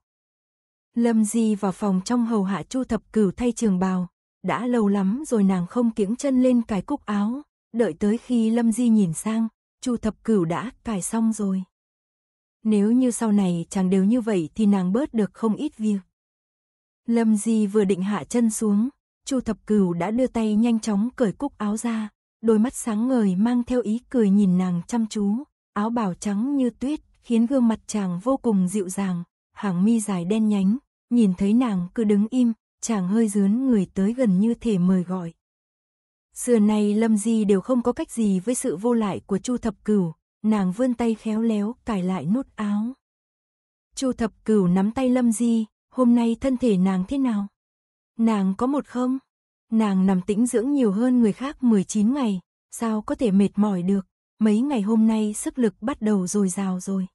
Lâm Di vào phòng trong hầu hạ chu thập cửu thay trường bào, đã lâu lắm rồi nàng không kiễng chân lên cái cúc áo, đợi tới khi Lâm Di nhìn sang, chu thập cửu đã cài xong rồi. Nếu như sau này chàng đều như vậy thì nàng bớt được không ít việc. Lâm Di vừa định hạ chân xuống, Chu Thập Cửu đã đưa tay nhanh chóng cởi cúc áo ra, đôi mắt sáng ngời mang theo ý cười nhìn nàng chăm chú, áo bào trắng như tuyết, khiến gương mặt chàng vô cùng dịu dàng, hàng mi dài đen nhánh, nhìn thấy nàng cứ đứng im, chàng hơi dướn người tới gần như thể mời gọi. Xưa nay Lâm Di đều không có cách gì với sự vô lại của Chu Thập Cửu, nàng vươn tay khéo léo cài lại nút áo. Chu Thập Cửu nắm tay Lâm Di, hôm nay thân thể nàng thế nào? Nàng có một không? Nàng nằm tĩnh dưỡng nhiều hơn người khác 19 ngày, sao có thể mệt mỏi được? Mấy ngày hôm nay sức lực bắt đầu dồi dào rồi.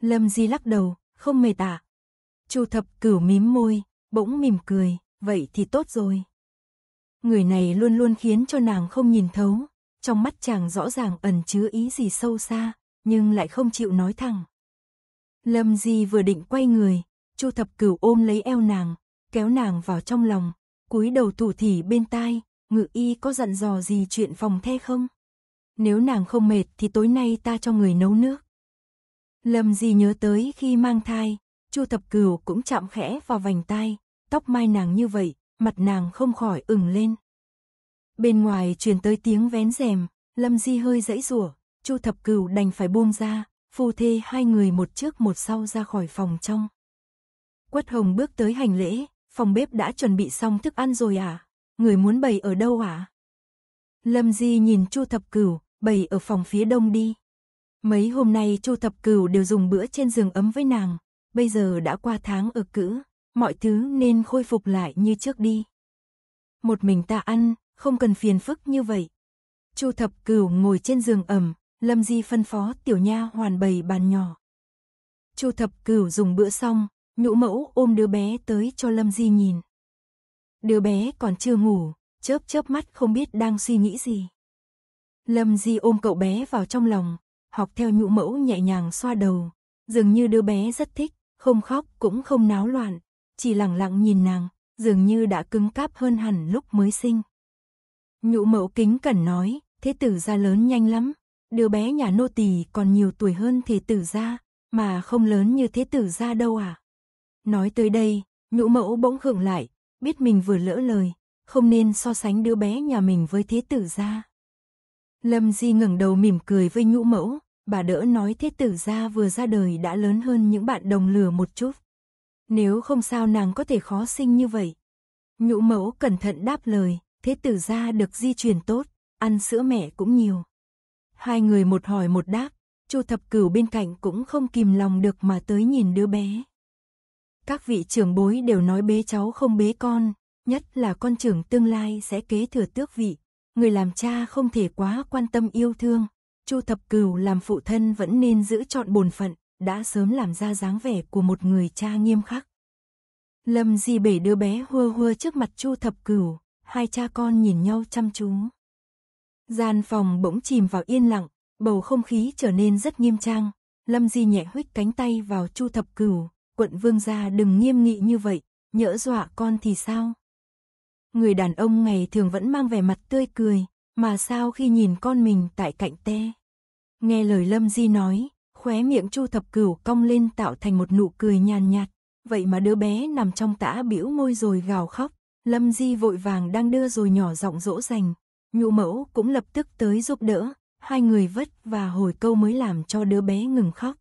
Lâm Di lắc đầu, không mệt à? Chu thập cửu mím môi, bỗng mỉm cười, vậy thì tốt rồi. Người này luôn luôn khiến cho nàng không nhìn thấu, trong mắt chàng rõ ràng ẩn chứa ý gì sâu xa, nhưng lại không chịu nói thẳng. Lâm Di vừa định quay người, Chu Thập Cửu ôm lấy eo nàng, kéo nàng vào trong lòng, cúi đầu thủ thỉ bên tai, ngự y có dặn dò gì chuyện phòng the không? Nếu nàng không mệt thì tối nay ta cho người nấu nước. Lâm Di nhớ tới khi mang thai, Chu Thập Cửu cũng chạm khẽ vào vành tai, tóc mai nàng như vậy, mặt nàng không khỏi ửng lên. Bên ngoài truyền tới tiếng vén rèm, Lâm Di hơi dãy rủa, Chu Thập Cửu đành phải buông ra, phu thê hai người một trước một sau ra khỏi phòng trong. Quất Hồng bước tới hành lễ, phòng bếp đã chuẩn bị xong thức ăn rồi à? Người muốn bày ở đâu à? Lâm Di nhìn Chu Thập Cửu, bày ở phòng phía đông đi. Mấy hôm nay Chu Thập Cửu đều dùng bữa trên giường ấm với nàng, bây giờ đã qua tháng ở cữ, mọi thứ nên khôi phục lại như trước đi. Một mình ta ăn, không cần phiền phức như vậy. Chu Thập Cửu ngồi trên giường ẩm, Lâm Di phân phó tiểu nha hoàn bày bàn nhỏ. Chu Thập Cửu dùng bữa xong, Nhũ mẫu ôm đứa bé tới cho Lâm Di nhìn. Đứa bé còn chưa ngủ, chớp chớp mắt không biết đang suy nghĩ gì. Lâm Di ôm cậu bé vào trong lòng, học theo nhũ mẫu nhẹ nhàng xoa đầu, dường như đứa bé rất thích, không khóc cũng không náo loạn, chỉ lặng lặng nhìn nàng, dường như đã cứng cáp hơn hẳn lúc mới sinh. Nhũ mẫu kính cẩn nói, thế tử ra lớn nhanh lắm, đứa bé nhà nô tỳ còn nhiều tuổi hơn thế tử ra, mà không lớn như thế tử ra đâu à? Nói tới đây, nhũ mẫu bỗng hưởng lại, biết mình vừa lỡ lời, không nên so sánh đứa bé nhà mình với thế tử gia. Lâm Di ngẩng đầu mỉm cười với nhũ mẫu, bà đỡ nói thế tử gia vừa ra đời đã lớn hơn những bạn đồng lừa một chút. Nếu không sao nàng có thể khó sinh như vậy. Nhũ mẫu cẩn thận đáp lời, thế tử gia được di truyền tốt, ăn sữa mẹ cũng nhiều. Hai người một hỏi một đáp, Chu thập cửu bên cạnh cũng không kìm lòng được mà tới nhìn đứa bé. Các vị trưởng bối đều nói bế cháu không bế con, nhất là con trưởng tương lai sẽ kế thừa tước vị. Người làm cha không thể quá quan tâm yêu thương. Chu Thập Cửu làm phụ thân vẫn nên giữ chọn bổn phận, đã sớm làm ra dáng vẻ của một người cha nghiêm khắc. Lâm Di Bể đưa bé hua hua trước mặt Chu Thập Cửu, hai cha con nhìn nhau chăm chú. Gian phòng bỗng chìm vào yên lặng, bầu không khí trở nên rất nghiêm trang. Lâm Di nhẹ huých cánh tay vào Chu Thập Cửu, quận vương gia đừng nghiêm nghị như vậy, nhỡ dọa con thì sao? Người đàn ông ngày thường vẫn mang vẻ mặt tươi cười, mà sao khi nhìn con mình tại cạnh te? Nghe lời Lâm Di nói, khóe miệng Chu Thập Cửu cong lên tạo thành một nụ cười nhàn nhạt, vậy mà đứa bé nằm trong tã bĩu môi rồi gào khóc, Lâm Di vội vàng đang đưa rồi nhỏ giọng dỗ dành, nhụ mẫu cũng lập tức tới giúp đỡ, hai người vất và hồi câu mới làm cho đứa bé ngừng khóc.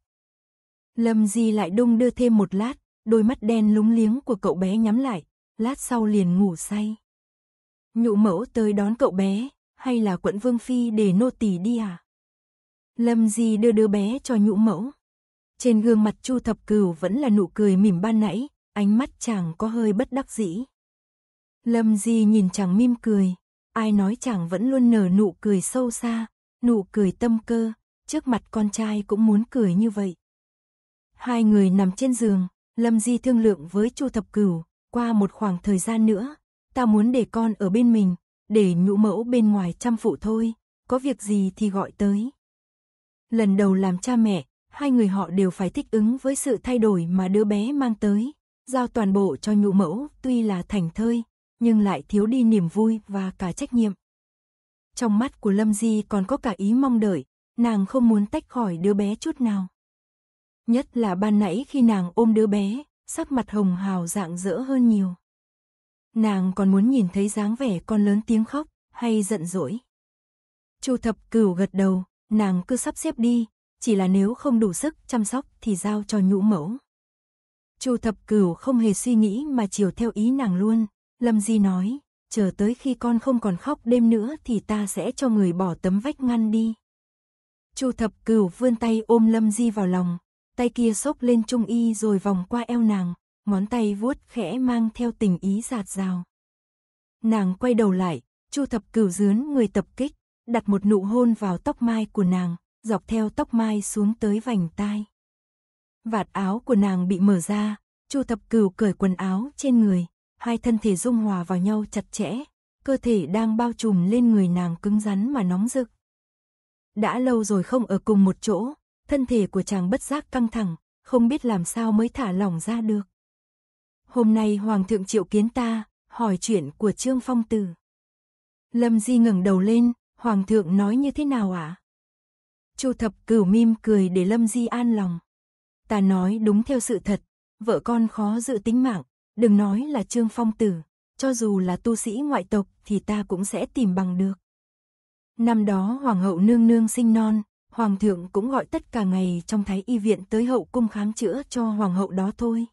Lâm Di lại đung đưa thêm một lát, đôi mắt đen lúng liếng của cậu bé nhắm lại, lát sau liền ngủ say. Nhụ mẫu tới đón cậu bé, hay là quận Vương Phi để nô tỳ đi à? Lâm Di đưa đứa bé cho nhũ mẫu. Trên gương mặt Chu Thập Cửu vẫn là nụ cười mỉm ban nãy, ánh mắt chàng có hơi bất đắc dĩ. Lâm Di nhìn chàng mỉm cười, ai nói chàng vẫn luôn nở nụ cười sâu xa, nụ cười tâm cơ, trước mặt con trai cũng muốn cười như vậy. Hai người nằm trên giường, Lâm Di thương lượng với Chu Thập Cửu, qua một khoảng thời gian nữa, ta muốn để con ở bên mình, để nhũ mẫu bên ngoài chăm phụ thôi, có việc gì thì gọi tới. Lần đầu làm cha mẹ, hai người họ đều phải thích ứng với sự thay đổi mà đứa bé mang tới, giao toàn bộ cho nhũ mẫu tuy là thành thơi, nhưng lại thiếu đi niềm vui và cả trách nhiệm. Trong mắt của Lâm Di còn có cả ý mong đợi, nàng không muốn tách khỏi đứa bé chút nào. Nhất là ban nãy khi nàng ôm đứa bé, sắc mặt hồng hào rạng rỡ hơn nhiều. Nàng còn muốn nhìn thấy dáng vẻ con lớn tiếng khóc, hay giận dỗi. Chu thập cửu gật đầu, nàng cứ sắp xếp đi, chỉ là nếu không đủ sức chăm sóc thì giao cho nhũ mẫu. Chu thập cửu không hề suy nghĩ mà chiều theo ý nàng luôn, Lâm Di nói, chờ tới khi con không còn khóc đêm nữa thì ta sẽ cho người bỏ tấm vách ngăn đi. Chu thập cửu vươn tay ôm Lâm Di vào lòng, tay kia xốc lên trung y rồi vòng qua eo nàng, ngón tay vuốt khẽ mang theo tình ý giạt rào. Nàng quay đầu lại, Chu Thập Cửu dướn người tập kích, đặt một nụ hôn vào tóc mai của nàng, dọc theo tóc mai xuống tới vành tai. Vạt áo của nàng bị mở ra, Chu Thập Cửu cởi quần áo trên người, hai thân thể dung hòa vào nhau chặt chẽ, cơ thể đang bao trùm lên người nàng cứng rắn mà nóng rực. Đã lâu rồi không ở cùng một chỗ, thân thể của chàng bất giác căng thẳng, không biết làm sao mới thả lỏng ra được. Hôm nay Hoàng thượng triệu kiến ta, hỏi chuyện của Trương Phong Tử. Lâm Di ngẩng đầu lên, Hoàng thượng nói như thế nào ạ? À? Chu thập cửu mim cười để Lâm Di an lòng. Ta nói đúng theo sự thật, vợ con khó giữ tính mạng, đừng nói là Trương Phong Tử, cho dù là tu sĩ ngoại tộc thì ta cũng sẽ tìm bằng được. Năm đó Hoàng hậu nương nương sinh non, Hoàng thượng cũng gọi tất cả ngày trong thái y viện tới hậu cung khám chữa cho hoàng hậu đó thôi.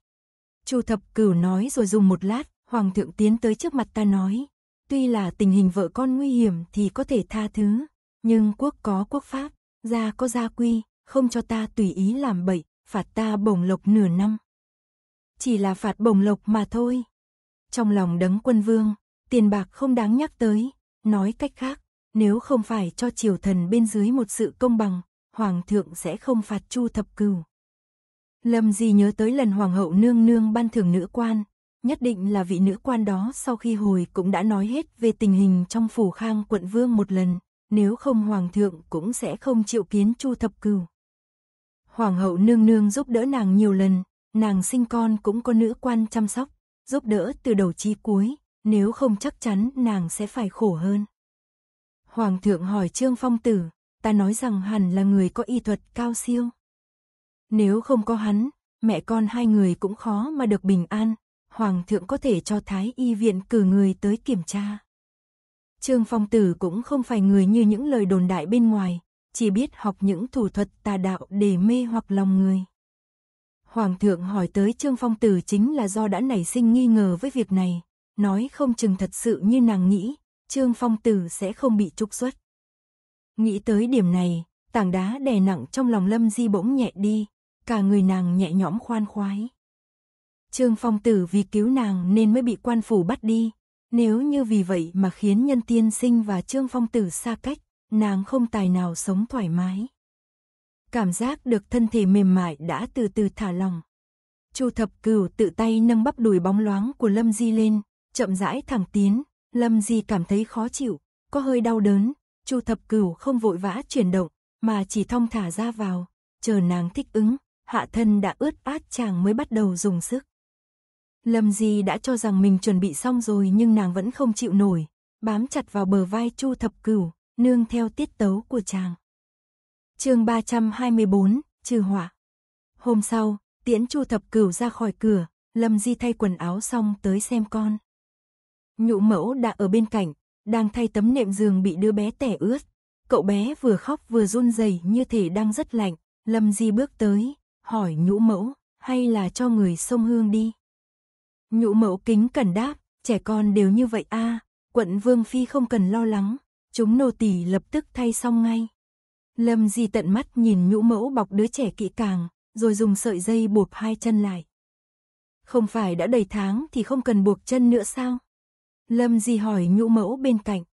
Chu thập cửu nói rồi dùng một lát, hoàng thượng tiến tới trước mặt ta nói. Tuy là tình hình vợ con nguy hiểm thì có thể tha thứ, nhưng quốc có quốc pháp, gia có gia quy, không cho ta tùy ý làm bậy, phạt ta bổng lộc nửa năm. Chỉ là phạt bổng lộc mà thôi. Trong lòng đấng quân vương, tiền bạc không đáng nhắc tới, nói cách khác, nếu không phải cho triều thần bên dưới một sự công bằng, hoàng thượng sẽ không phạt Chu Thập Cửu. Lâm Di nhớ tới lần hoàng hậu nương nương ban thưởng nữ quan, nhất định là vị nữ quan đó sau khi hồi cũng đã nói hết về tình hình trong phủ khang quận vương một lần, nếu không hoàng thượng cũng sẽ không chịu kiến Chu Thập Cửu. Hoàng hậu nương nương giúp đỡ nàng nhiều lần, nàng sinh con cũng có nữ quan chăm sóc, giúp đỡ từ đầu chi cuối, nếu không chắc chắn nàng sẽ phải khổ hơn. Hoàng thượng hỏi Trương Phong Tử, ta nói rằng hẳn là người có y thuật cao siêu. Nếu không có hắn, mẹ con hai người cũng khó mà được bình an, Hoàng thượng có thể cho Thái y viện cử người tới kiểm tra. Trương Phong Tử cũng không phải người như những lời đồn đại bên ngoài, chỉ biết học những thủ thuật tà đạo để mê hoặc lòng người. Hoàng thượng hỏi tới Trương Phong Tử chính là do đã nảy sinh nghi ngờ với việc này, nói không chừng thật sự như nàng nghĩ, Trương Phong Tử sẽ không bị trục xuất. Nghĩ tới điểm này, tảng đá đè nặng trong lòng Lâm Di bỗng nhẹ đi, cả người nàng nhẹ nhõm khoan khoái. Trương Phong Tử vì cứu nàng nên mới bị quan phủ bắt đi, nếu như vì vậy mà khiến nhân tiên sinh và Trương Phong Tử xa cách, nàng không tài nào sống thoải mái. Cảm giác được thân thể mềm mại đã từ từ thả lòng. Chu thập cửu tự tay nâng bắp đùi bóng loáng của Lâm Di lên, chậm rãi thẳng tiến, Lâm Di cảm thấy khó chịu, có hơi đau đớn, Chu Thập Cửu không vội vã chuyển động, mà chỉ thong thả ra vào, chờ nàng thích ứng, hạ thân đã ướt át chàng mới bắt đầu dùng sức. Lâm Di đã cho rằng mình chuẩn bị xong rồi nhưng nàng vẫn không chịu nổi, bám chặt vào bờ vai Chu Thập Cửu, nương theo tiết tấu của chàng. Chương 324, trừ hỏa. Hôm sau, tiễn Chu Thập Cửu ra khỏi cửa, Lâm Di thay quần áo xong tới xem con. Nhũ mẫu đã ở bên cạnh, đang thay tấm nệm giường bị đứa bé tẻ ướt. Cậu bé vừa khóc vừa run rẩy như thể đang rất lạnh. Lâm Di bước tới, hỏi nhũ mẫu, hay là cho người sông hương đi? Nhũ mẫu kính cẩn đáp, trẻ con đều như vậy a quận Vương Phi không cần lo lắng, chúng nô tỳ lập tức thay xong ngay. Lâm Di tận mắt nhìn nhũ mẫu bọc đứa trẻ kỹ càng, rồi dùng sợi dây buộc hai chân lại. Không phải đã đầy tháng thì không cần buộc chân nữa sao? Lâm Di hỏi nhũ mẫu bên cạnh.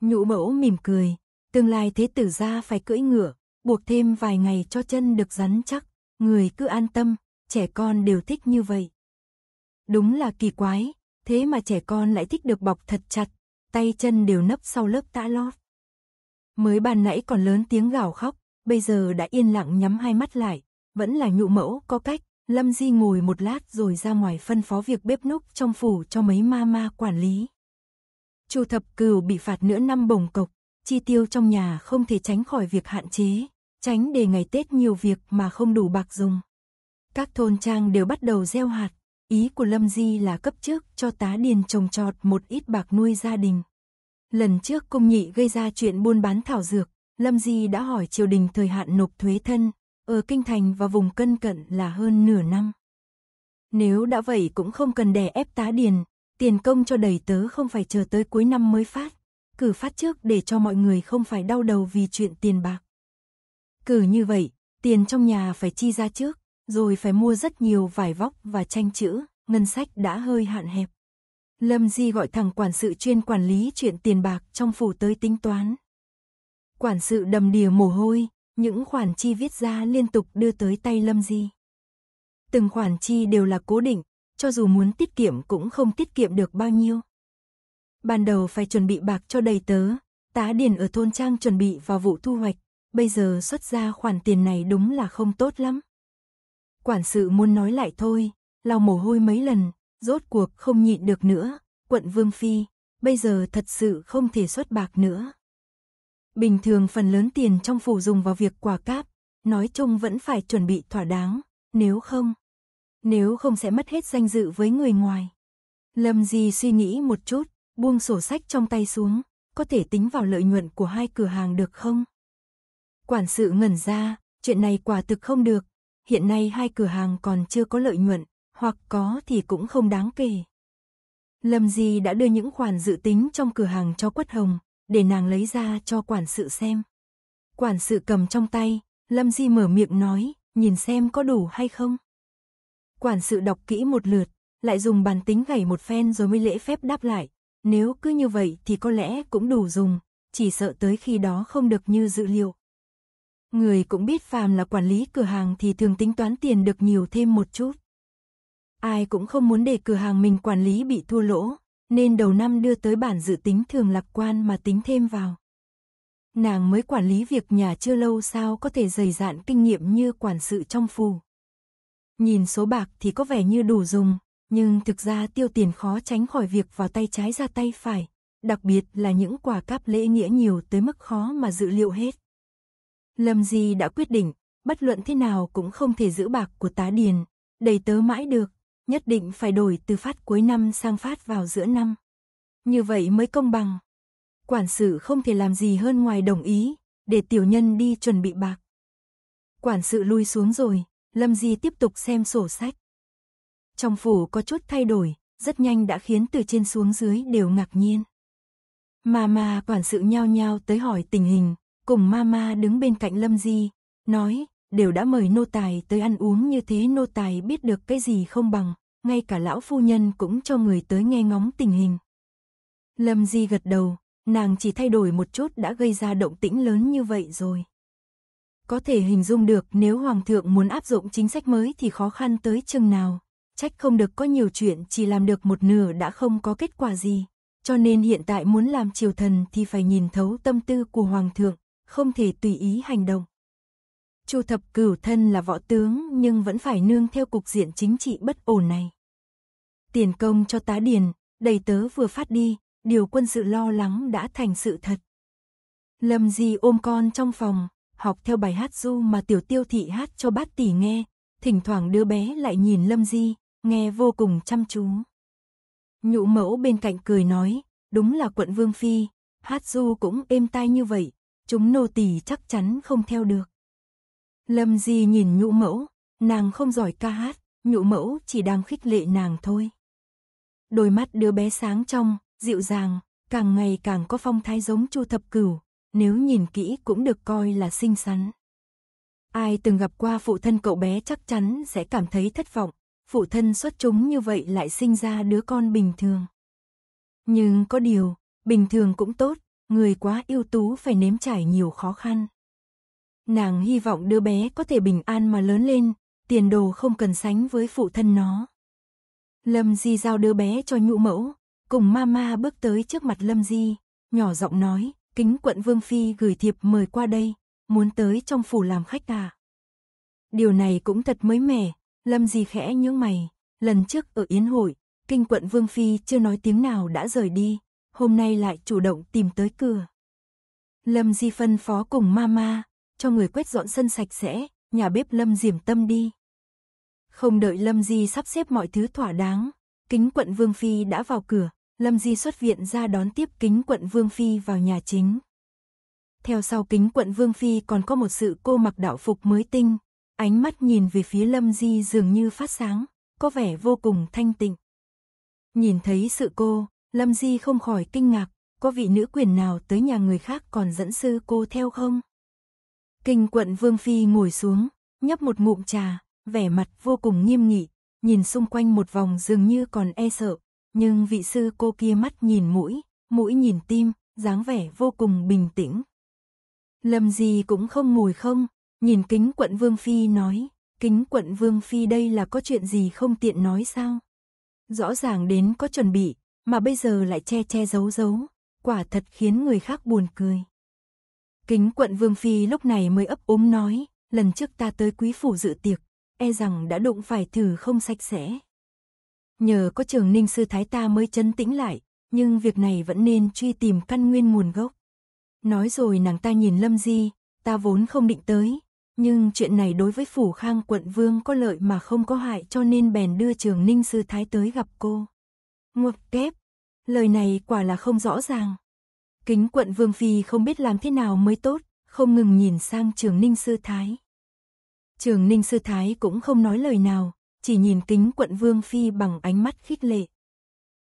Nhũ mẫu mỉm cười, tương lai thế tử ra phải cưỡi ngựa, buộc thêm vài ngày cho chân được rắn chắc, người cứ an tâm, trẻ con đều thích như vậy. Đúng là kỳ quái, thế mà trẻ con lại thích được bọc thật chặt, tay chân đều nấp sau lớp tã lót. Mới bàn nãy còn lớn tiếng gào khóc, bây giờ đã yên lặng nhắm hai mắt lại, vẫn là nhụ mẫu có cách, Lâm Di ngồi một lát rồi ra ngoài phân phó việc bếp núc trong phủ cho mấy ma ma quản lý. Chu thập cửu bị phạt nửa năm bổng cộc, chi tiêu trong nhà không thể tránh khỏi việc hạn chế, tránh để ngày Tết nhiều việc mà không đủ bạc dùng. Các thôn trang đều bắt đầu gieo hạt, ý của Lâm Di là cấp trước cho tá điền trồng trọt một ít bạc nuôi gia đình. Lần trước công nhị gây ra chuyện buôn bán thảo dược, Lâm Di đã hỏi triều đình thời hạn nộp thuế thân, ở Kinh Thành và vùng cân cận là hơn nửa năm. Nếu đã vậy cũng không cần đè ép tá điền, Tiền công cho đầy tớ không phải chờ tới cuối năm mới phát. Cử phát trước để cho mọi người không phải đau đầu vì chuyện tiền bạc. Cử như vậy, tiền trong nhà phải chi ra trước, rồi phải mua rất nhiều vải vóc và tranh chữ, ngân sách đã hơi hạn hẹp. Lâm Di gọi thằng quản sự chuyên quản lý chuyện tiền bạc trong phủ tới tính toán. Quản sự đầm đìa mồ hôi, những khoản chi viết ra liên tục đưa tới tay Lâm Di. Từng khoản chi đều là cố định, cho dù muốn tiết kiệm cũng không tiết kiệm được bao nhiêu. Ban đầu phải chuẩn bị bạc cho đầy tớ, tá điền ở thôn trang chuẩn bị vào vụ thu hoạch, bây giờ xuất ra khoản tiền này đúng là không tốt lắm. Quản sự muốn nói lại thôi, lau mồ hôi mấy lần, rốt cuộc không nhịn được nữa, quận Vương Phi, bây giờ thật sự không thể xuất bạc nữa. Bình thường phần lớn tiền trong phủ dùng vào việc quà cáp, nói chung vẫn phải chuẩn bị thỏa đáng, nếu không nếu không sẽ mất hết danh dự với người ngoài. Lâm Di suy nghĩ một chút, buông sổ sách trong tay xuống, có thể tính vào lợi nhuận của hai cửa hàng được không? Quản sự ngẩn ra, chuyện này quả thực không được, hiện nay hai cửa hàng còn chưa có lợi nhuận, hoặc có thì cũng không đáng kể. Lâm Di đã đưa những khoản dự tính trong cửa hàng cho Quất Hồng, để nàng lấy ra cho quản sự xem. Quản sự cầm trong tay, Lâm Di mở miệng nói, nhìn xem có đủ hay không. Quản sự đọc kỹ một lượt, lại dùng bàn tính gảy một phen rồi mới lễ phép đáp lại. Nếu cứ như vậy thì có lẽ cũng đủ dùng, chỉ sợ tới khi đó không được như dự liệu. Người cũng biết phàm là quản lý cửa hàng thì thường tính toán tiền được nhiều thêm một chút. Ai cũng không muốn để cửa hàng mình quản lý bị thua lỗ, nên đầu năm đưa tới bản dự tính thường lạc quan mà tính thêm vào. Nàng mới quản lý việc nhà chưa lâu sao có thể dày dạn kinh nghiệm như quản sự trong phù. Nhìn số bạc thì có vẻ như đủ dùng, nhưng thực ra tiêu tiền khó tránh khỏi việc vào tay trái ra tay phải, đặc biệt là những quà cáp lễ nghĩa nhiều tới mức khó mà dự liệu hết. Lâm Di đã quyết định, bất luận thế nào cũng không thể giữ bạc của tá điền, đầy tớ mãi được, nhất định phải đổi từ phát cuối năm sang phát vào giữa năm. Như vậy mới công bằng. Quản sự không thể làm gì hơn ngoài đồng ý, để tiểu nhân đi chuẩn bị bạc. Quản sự lui xuống rồi, Lâm Di tiếp tục xem sổ sách. Trong phủ có chút thay đổi, rất nhanh đã khiến từ trên xuống dưới đều ngạc nhiên. Mama quản sự nhao nhao tới hỏi tình hình, cùng Mama đứng bên cạnh Lâm Di, nói, đều đã mời nô tài tới ăn uống như thế nô tài biết được cái gì không bằng, ngay cả lão phu nhân cũng cho người tới nghe ngóng tình hình. Lâm Di gật đầu, nàng chỉ thay đổi một chút đã gây ra động tĩnh lớn như vậy rồi. Có thể hình dung được nếu Hoàng thượng muốn áp dụng chính sách mới thì khó khăn tới chừng nào. Trách không được có nhiều chuyện chỉ làm được một nửa đã không có kết quả gì. Cho nên hiện tại muốn làm triều thần thì phải nhìn thấu tâm tư của Hoàng thượng, không thể tùy ý hành động. Chu thập cửu thân là võ tướng nhưng vẫn phải nương theo cục diện chính trị bất ổn này. Tiền công cho tá điền, đầy tớ vừa phát đi, điều quân sự lo lắng đã thành sự thật. Lâm Di ôm con trong phòng, học theo bài hát du mà tiểu tiêu thị hát cho bát tỷ nghe, thỉnh thoảng đứa bé lại nhìn Lâm Di, nghe vô cùng chăm chú. Nhụ mẫu bên cạnh cười nói, đúng là quận Vương Phi, hát du cũng êm tai như vậy, chúng nô tỳ chắc chắn không theo được. Lâm Di nhìn nhụ mẫu, nàng không giỏi ca hát, nhụ mẫu chỉ đang khích lệ nàng thôi. Đôi mắt đứa bé sáng trong, dịu dàng, càng ngày càng có phong thái giống Chu Thập Cửu, nếu nhìn kỹ cũng được coi là xinh xắn. Ai từng gặp qua phụ thân cậu bé chắc chắn sẽ cảm thấy thất vọng, phụ thân xuất chúng như vậy lại sinh ra đứa con bình thường. Nhưng có điều, bình thường cũng tốt, người quá ưu tú phải nếm trải nhiều khó khăn. Nàng hy vọng đứa bé có thể bình an mà lớn lên, tiền đồ không cần sánh với phụ thân nó. Lâm Di giao đứa bé cho nhũ mẫu, cùng mama bước tới trước mặt Lâm Di, nhỏ giọng nói, kính quận Vương Phi gửi thiệp mời qua đây, muốn tới trong phủ làm khách à. Điều này cũng thật mới mẻ, Lâm gì khẽ nhướng mày, lần trước ở Yến hội, kinh quận Vương Phi chưa nói tiếng nào đã rời đi, hôm nay lại chủ động tìm tới cửa. Lâm Di phân phó cùng Mama, cho người quét dọn sân sạch sẽ, nhà bếp Lâm diềm Tâm đi. Không đợi Lâm Di sắp xếp mọi thứ thỏa đáng, kính quận Vương Phi đã vào cửa, Lâm Di xuất viện ra đón tiếp kính quận Vương Phi vào nhà chính. Theo sau kính quận Vương Phi còn có một sự cô mặc đạo phục mới tinh, ánh mắt nhìn về phía Lâm Di dường như phát sáng, có vẻ vô cùng thanh tịnh. Nhìn thấy sự cô, Lâm Di không khỏi kinh ngạc, có vị nữ quyền nào tới nhà người khác còn dẫn sư cô theo không? Kinh quận Vương Phi ngồi xuống, nhấp một ngụm trà, vẻ mặt vô cùng nghiêm nghị, nhìn xung quanh một vòng dường như còn e sợ, nhưng vị sư cô kia mắt nhìn mũi, mũi nhìn tim, dáng vẻ vô cùng bình tĩnh. Lâm gì cũng không ngồi không, nhìn kính quận Vương Phi nói, kính quận Vương Phi đây là có chuyện gì không tiện nói sao? Rõ ràng đến có chuẩn bị, mà bây giờ lại che che giấu giấu, quả thật khiến người khác buồn cười. Kính quận Vương Phi lúc này mới ấp ốm nói, lần trước ta tới quý phủ dự tiệc, e rằng đã đụng phải thử không sạch sẽ, Nhờ có trường ninh sư thái ta mới chấn tĩnh lại, nhưng việc này vẫn nên truy tìm căn nguyên nguồn gốc. Nói rồi nàng ta nhìn Lâm Di, ta vốn không định tới, nhưng chuyện này đối với phủ khang quận vương có lợi mà không có hại cho nên bèn đưa trường ninh sư thái tới gặp cô. Ngọc kép, lời này quả là không rõ ràng. Kính quận vương phi không biết làm thế nào mới tốt, không ngừng nhìn sang trường ninh sư thái. Trường ninh sư thái cũng không nói lời nào, chỉ nhìn kính quận Vương Phi bằng ánh mắt khích lệ.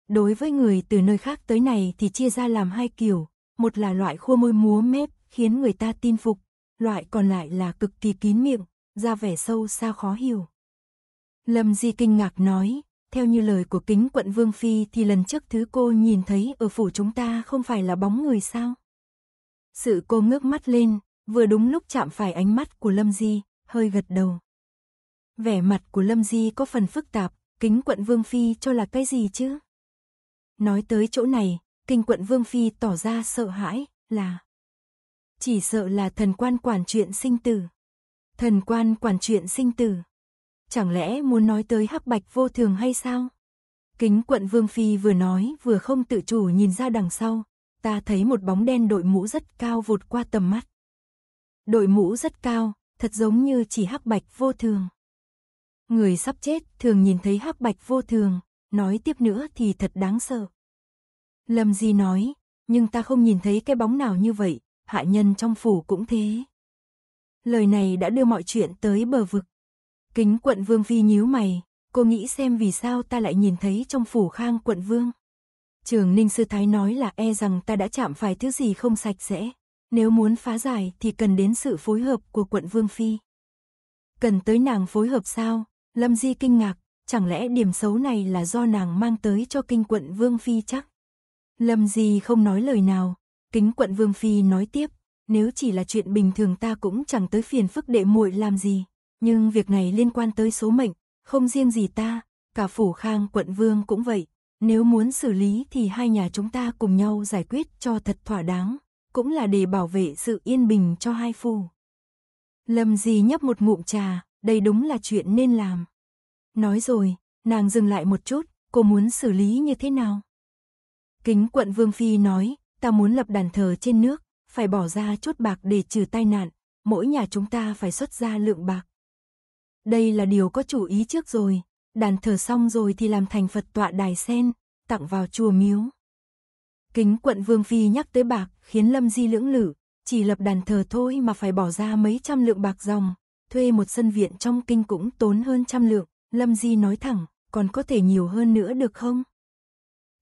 Đối với người từ nơi khác tới này thì chia ra làm hai kiểu, một là loại khua môi múa mép khiến người ta tin phục, loại còn lại là cực kỳ kín miệng, ra vẻ sâu xa khó hiểu. Lâm Di kinh ngạc nói, theo như lời của kính quận Vương Phi thì lần trước thứ cô nhìn thấy ở phủ chúng ta không phải là bóng người sao? Sự cô ngước mắt lên, vừa đúng lúc chạm phải ánh mắt của Lâm Di, hơi gật đầu. Vẻ mặt của Lâm Di có phần phức tạp, kính quận Vương Phi cho là cái gì chứ? Nói tới chỗ này, kinh quận Vương Phi tỏ ra sợ hãi, là Chỉ sợ là thần quan quản chuyện sinh tử. Thần quan quản chuyện sinh tử. Chẳng lẽ muốn nói tới hắc bạch vô thường hay sao? Kính quận Vương Phi vừa nói vừa không tự chủ nhìn ra đằng sau, ta thấy một bóng đen đội mũ rất cao vụt qua tầm mắt. Đội mũ rất cao, thật giống như chỉ hắc bạch vô thường. Người sắp chết thường nhìn thấy hắc bạch vô thường, nói tiếp nữa thì thật đáng sợ. Lâm Di nói, nhưng ta không nhìn thấy cái bóng nào như vậy, hạ nhân trong phủ cũng thế. Lời này đã đưa mọi chuyện tới bờ vực. Kính quận vương phi nhíu mày, cô nghĩ xem vì sao ta lại nhìn thấy trong phủ khang quận vương. Trường Ninh Sư Thái nói là e rằng ta đã chạm phải thứ gì không sạch sẽ. Nếu muốn phá giải thì cần đến sự phối hợp của quận Vương Phi. Cần tới nàng phối hợp sao? Lâm Di kinh ngạc, chẳng lẽ điểm xấu này là do nàng mang tới cho kinh quận Vương Phi chắc? Lâm Di không nói lời nào, kính quận Vương Phi nói tiếp, nếu chỉ là chuyện bình thường ta cũng chẳng tới phiền phức đệ muội làm gì, nhưng việc này liên quan tới số mệnh, không riêng gì ta, cả phủ khang quận Vương cũng vậy, nếu muốn xử lý thì hai nhà chúng ta cùng nhau giải quyết cho thật thỏa đáng, cũng là để bảo vệ sự yên bình cho hai phủ. Lâm Di nhấp một ngụm trà, đây đúng là chuyện nên làm. Nói rồi, nàng dừng lại một chút, cô muốn xử lý như thế nào? Kính quận Vương Phi nói, ta muốn lập đàn thờ trên nước, phải bỏ ra chút bạc để trừ tai nạn, mỗi nhà chúng ta phải xuất ra lượng bạc. Đây là điều có chủ ý trước rồi, đàn thờ xong rồi thì làm thành Phật tọa đài sen, tặng vào chùa miếu. Kính quận Vương Phi nhắc tới bạc khiến Lâm Di lưỡng lử, chỉ lập đàn thờ thôi mà phải bỏ ra mấy trăm lượng bạc dòng, thuê một sân viện trong kinh cũng tốn hơn trăm lượng, Lâm Di nói thẳng, còn có thể nhiều hơn nữa được không?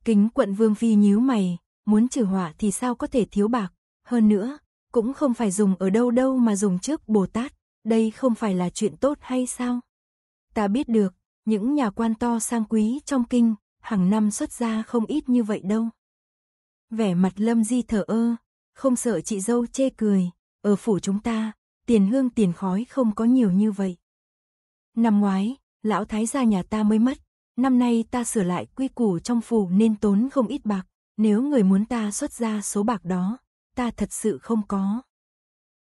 Kính quận Vương Phi nhíu mày, muốn trừ hỏa thì sao có thể thiếu bạc, hơn nữa, cũng không phải dùng ở đâu đâu mà dùng trước Bồ Tát, đây không phải là chuyện tốt hay sao? Ta biết được, những nhà quan to sang quý trong kinh, hàng năm xuất ra không ít như vậy đâu. Vẻ mặt Lâm Di thở ơ, không sợ chị dâu chê cười, ở phủ chúng ta, tiền hương tiền khói không có nhiều như vậy. Năm ngoái, lão thái gia nhà ta mới mất, năm nay ta sửa lại quy củ trong phủ nên tốn không ít bạc, nếu người muốn ta xuất ra số bạc đó, ta thật sự không có.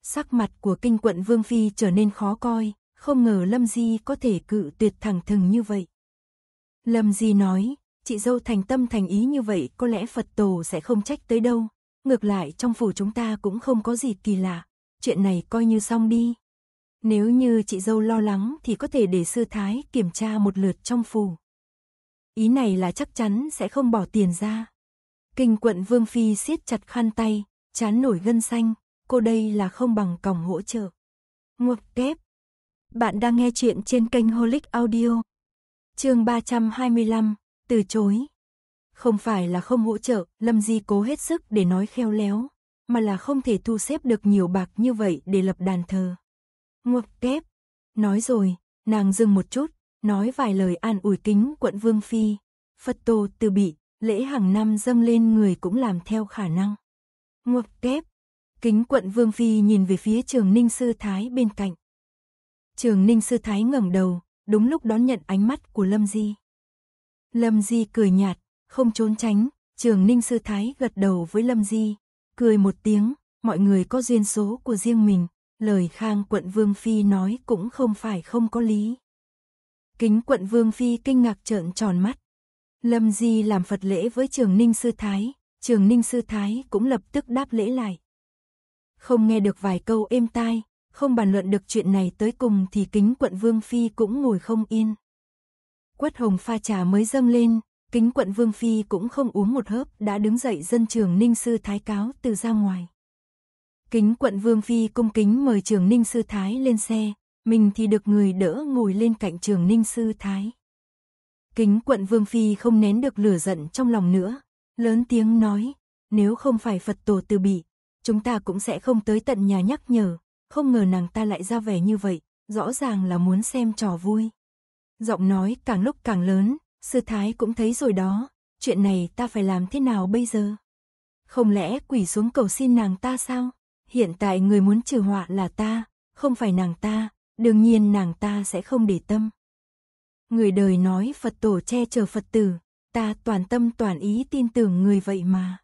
Sắc mặt của kinh quận Vương Phi trở nên khó coi, không ngờ Lâm Di có thể cự tuyệt thẳng thừng như vậy. Lâm Di nói, chị dâu thành tâm thành ý như vậy có lẽ Phật tổ sẽ không trách tới đâu, ngược lại trong phủ chúng ta cũng không có gì kỳ lạ, chuyện này coi như xong đi. Nếu như chị dâu lo lắng thì có thể để sư thái kiểm tra một lượt trong phủ. Ý này là chắc chắn sẽ không bỏ tiền ra. Kinh quận Vương Phi siết chặt khăn tay, chán nổi gân xanh, cô đây là không bằng còng hỗ trợ. Ngược kép. Bạn đang nghe chuyện trên kênh Holic Audio. chương 325, từ chối. Không phải là không hỗ trợ, Lâm Di cố hết sức để nói khéo léo, mà là không thể thu xếp được nhiều bạc như vậy để lập đàn thờ. Ngọc kép. Nói rồi, nàng dừng một chút, nói vài lời an ủi kính quận Vương Phi. Phật tổ từ bị, lễ hàng năm dâng lên người cũng làm theo khả năng. Ngọc kép. Kính quận Vương Phi nhìn về phía trường Ninh Sư Thái bên cạnh. Trường Ninh Sư Thái ngẩng đầu, đúng lúc đón nhận ánh mắt của Lâm Di. Lâm Di cười nhạt, không trốn tránh, trường Ninh Sư Thái gật đầu với Lâm Di, Cười một tiếng, mọi người có duyên số của riêng mình, lời khang quận Vương Phi nói cũng không phải không có lý. Kính quận Vương Phi kinh ngạc trợn tròn mắt. Lâm Di làm Phật lễ với trường Ninh Sư Thái, trường Ninh Sư Thái cũng lập tức đáp lễ lại. Không nghe được vài câu êm tai, không bàn luận được chuyện này tới cùng thì kính quận Vương Phi cũng ngồi không yên. Quất hồng pha trà mới dâng lên, Kính quận Vương Phi cũng không uống một hớp đã đứng dậy dân trường Ninh Sư Thái cáo từ ra ngoài. Kính quận Vương Phi cung kính mời trường Ninh Sư Thái lên xe, mình thì được người đỡ ngồi lên cạnh trường Ninh Sư Thái. Kính quận Vương Phi không nén được lửa giận trong lòng nữa, lớn tiếng nói, nếu không phải Phật tổ từ bị, chúng ta cũng sẽ không tới tận nhà nhắc nhở, không ngờ nàng ta lại ra vẻ như vậy, rõ ràng là muốn xem trò vui. Giọng nói càng lúc càng lớn, Sư Thái cũng thấy rồi đó, chuyện này ta phải làm thế nào bây giờ? Không lẽ quỷ xuống cầu xin nàng ta sao? Hiện tại người muốn trừ họa là ta, không phải nàng ta, đương nhiên nàng ta sẽ không để tâm. Người đời nói Phật tổ che chở Phật tử, ta toàn tâm toàn ý tin tưởng người vậy mà.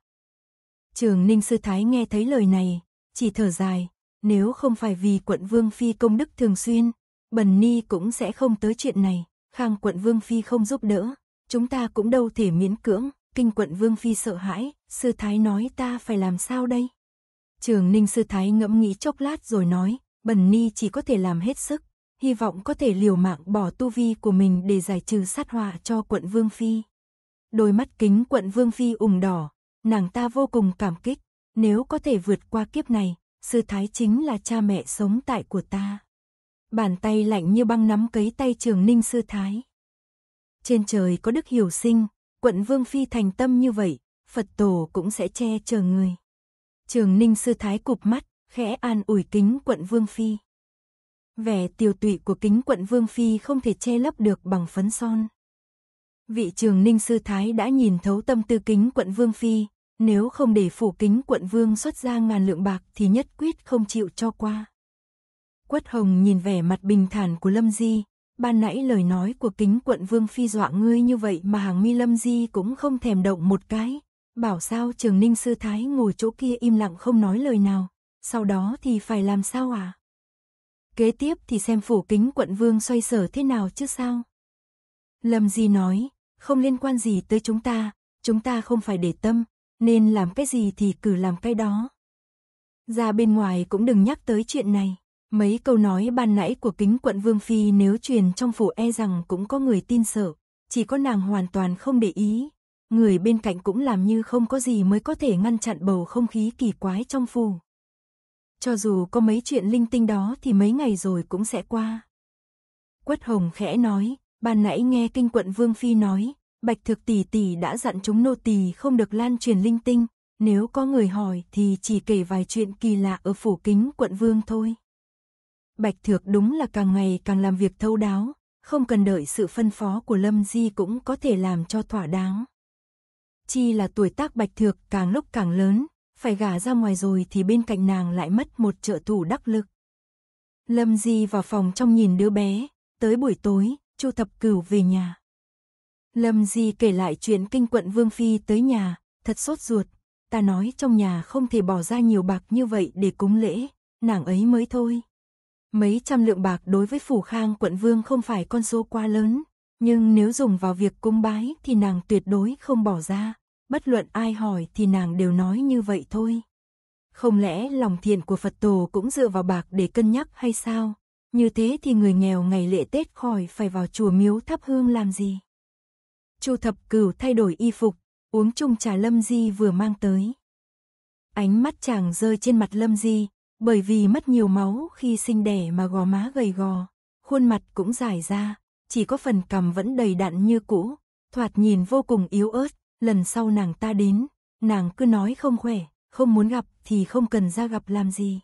Trường Ninh Sư Thái nghe thấy lời này, chỉ thở dài, nếu không phải vì quận Vương Phi công đức thường xuyên, Bần Ni cũng sẽ không tới chuyện này. Khang quận Vương Phi không giúp đỡ, chúng ta cũng đâu thể miễn cưỡng, kinh quận Vương Phi sợ hãi, sư thái nói ta phải làm sao đây? Trường Ninh sư thái ngẫm nghĩ chốc lát rồi nói, bần ni chỉ có thể làm hết sức, hy vọng có thể liều mạng bỏ tu vi của mình để giải trừ sát họa cho quận Vương Phi. Đôi mắt kính quận Vương Phi ửng đỏ, nàng ta vô cùng cảm kích, nếu có thể vượt qua kiếp này, sư thái chính là cha mẹ sống tại của ta. Bàn tay lạnh như băng nắm cấy tay trường ninh sư thái. Trên trời có đức hiểu sinh, quận Vương Phi thành tâm như vậy, Phật tổ cũng sẽ che chở người. Trường ninh sư thái cụp mắt, khẽ an ủi kính quận Vương Phi. Vẻ tiêu tụy của kính quận Vương Phi không thể che lấp được bằng phấn son. Vị trường ninh sư thái đã nhìn thấu tâm tư kính quận Vương Phi, nếu không để phủ kính quận Vương xuất ra ngàn lượng bạc thì nhất quyết không chịu cho qua. Quất Hồng nhìn vẻ mặt bình thản của Lâm Di, ban nãy lời nói của kính quận Vương Phi dọa ngươi như vậy mà hàng mi Lâm Di cũng không thèm động một cái. Bảo sao trường ninh sư thái ngồi chỗ kia im lặng không nói lời nào, sau đó thì phải làm sao à? Kế tiếp thì xem phủ kính quận Vương xoay sở thế nào chứ sao? Lâm Di nói, không liên quan gì tới chúng ta, chúng ta không phải để tâm, nên làm cái gì thì cứ làm cái đó. Ra bên ngoài cũng đừng nhắc tới chuyện này. Mấy câu nói ban nãy của kính quận Vương Phi nếu truyền trong phủ e rằng cũng có người tin sợ, chỉ có nàng hoàn toàn không để ý. Người bên cạnh cũng làm như không có gì mới có thể ngăn chặn bầu không khí kỳ quái trong phủ. Cho dù có mấy chuyện linh tinh đó thì mấy ngày rồi cũng sẽ qua. Quất Hồng khẽ nói, ban nãy nghe kinh quận Vương Phi nói, Bạch Thực Tỷ Tỷ đã dặn chúng nô tỳ không được lan truyền linh tinh, nếu có người hỏi thì chỉ kể vài chuyện kỳ lạ ở phủ kính quận Vương thôi. Bạch Thược đúng là càng ngày càng làm việc thấu đáo, không cần đợi sự phân phó của Lâm Di cũng có thể làm cho thỏa đáng. Chi là tuổi tác Bạch Thược càng lúc càng lớn, phải gả ra ngoài rồi thì bên cạnh nàng lại mất một trợ thủ đắc lực. Lâm Di vào phòng trong nhìn đứa bé, tới buổi tối, Chu Thập Cửu về nhà. Lâm Di kể lại chuyện kinh quận Vương Phi tới nhà, thật sốt ruột, ta nói trong nhà không thể bỏ ra nhiều bạc như vậy để cúng lễ, nàng ấy mới thôi. Mấy trăm lượng bạc đối với phủ khang quận vương không phải con số quá lớn, nhưng nếu dùng vào việc cung bái thì nàng tuyệt đối không bỏ ra, bất luận ai hỏi thì nàng đều nói như vậy thôi. Không lẽ lòng thiện của Phật tổ cũng dựa vào bạc để cân nhắc hay sao? Như thế thì người nghèo ngày lễ Tết khỏi phải vào chùa miếu thắp hương làm gì? Chu Thập Cửu thay đổi y phục, uống chung trà Lâm Di vừa mang tới. Ánh mắt chàng rơi trên mặt Lâm Di, bởi vì mất nhiều máu khi sinh đẻ mà gò má gầy gò, khuôn mặt cũng dài ra, chỉ có phần cằm vẫn đầy đặn như cũ, thoạt nhìn vô cùng yếu ớt, lần sau nàng ta đến, nàng cứ nói không khỏe, không muốn gặp thì không cần ra gặp làm gì.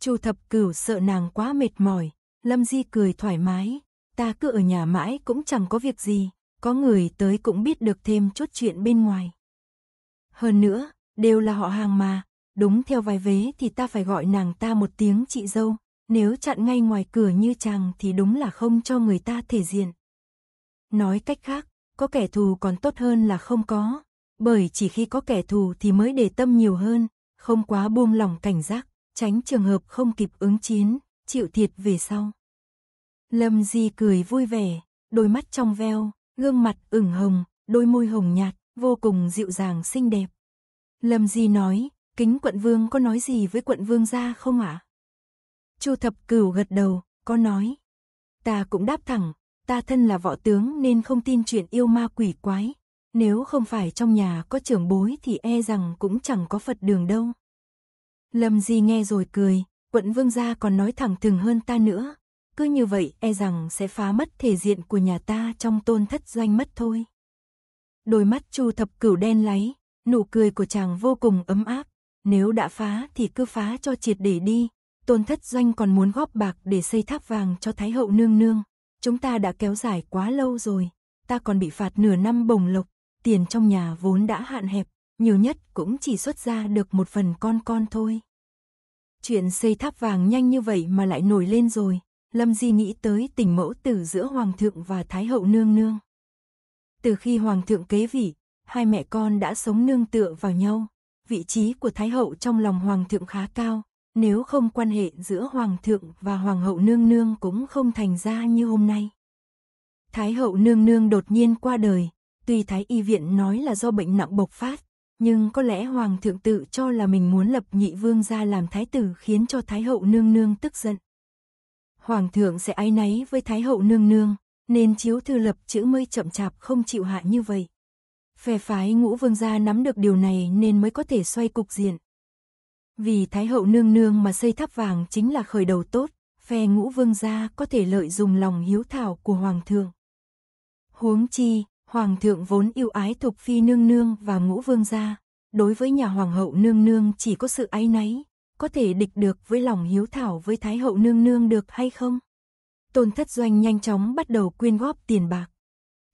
Chu thập cửu sợ nàng quá mệt mỏi, Lâm Di cười thoải mái, ta cứ ở nhà mãi cũng chẳng có việc gì, có người tới cũng biết được thêm chút chuyện bên ngoài. Hơn nữa, đều là họ hàng mà, đúng theo vai vế thì ta phải gọi nàng ta một tiếng chị dâu, nếu chặn ngay ngoài cửa như chàng thì đúng là không cho người ta thể diện. Nói cách khác, có kẻ thù còn tốt hơn là không có, bởi chỉ khi có kẻ thù thì mới để tâm nhiều hơn, không quá buông lỏng cảnh giác, tránh trường hợp không kịp ứng chiến, chịu thiệt về sau. Lâm Di cười vui vẻ, đôi mắt trong veo, gương mặt ửng hồng, đôi môi hồng nhạt, vô cùng dịu dàng xinh đẹp. Lâm Di nói, Kính quận vương có nói gì với quận vương gia không ạ? À? Chu thập cửu gật đầu, có nói. Ta cũng đáp thẳng, ta thân là võ tướng nên không tin chuyện yêu ma quỷ quái. Nếu không phải trong nhà có trưởng bối thì e rằng cũng chẳng có Phật đường đâu. Lâm Di nghe rồi cười, quận vương gia còn nói thẳng thừng hơn ta nữa. Cứ như vậy e rằng sẽ phá mất thể diện của nhà ta trong tôn thất doanh mất thôi. Đôi mắt chu thập cửu đen láy, nụ cười của chàng vô cùng ấm áp. Nếu đã phá thì cứ phá cho triệt để đi. Tôn thất doanh còn muốn góp bạc để xây tháp vàng cho Thái hậu nương nương. Chúng ta đã kéo dài quá lâu rồi. Ta còn bị phạt nửa năm bồng lộc. Tiền trong nhà vốn đã hạn hẹp. Nhiều nhất cũng chỉ xuất ra được một phần con con thôi. Chuyện xây tháp vàng nhanh như vậy mà lại nổi lên rồi. Lâm Di nghĩ tới tình mẫu tử giữa Hoàng thượng và Thái hậu nương nương. Từ khi Hoàng thượng kế vị, hai mẹ con đã sống nương tựa vào nhau, vị trí của Thái Hậu trong lòng Hoàng thượng khá cao, nếu không quan hệ giữa Hoàng thượng và Hoàng hậu nương nương cũng không thành ra như hôm nay. Thái hậu nương nương đột nhiên qua đời, tuy Thái y viện nói là do bệnh nặng bộc phát, nhưng có lẽ Hoàng thượng tự cho là mình muốn lập nhị vương ra làm thái tử khiến cho Thái hậu nương nương tức giận. Hoàng thượng sẽ ái náy với Thái hậu nương nương, nên chiếu thư lập chữ mới chậm chạp không chịu hạ như vậy. Phe phái ngũ vương gia nắm được điều này nên mới có thể xoay cục diện. Vì Thái hậu nương nương mà xây tháp vàng chính là khởi đầu tốt, phe ngũ vương gia có thể lợi dụng lòng hiếu thảo của Hoàng thượng. Huống chi, Hoàng thượng vốn yêu ái thục phi nương nương và ngũ vương gia, đối với nhà Hoàng hậu nương nương chỉ có sự ái náy, có thể địch được với lòng hiếu thảo với Thái hậu nương nương được hay không? Tôn thất doanh nhanh chóng bắt đầu quyên góp tiền bạc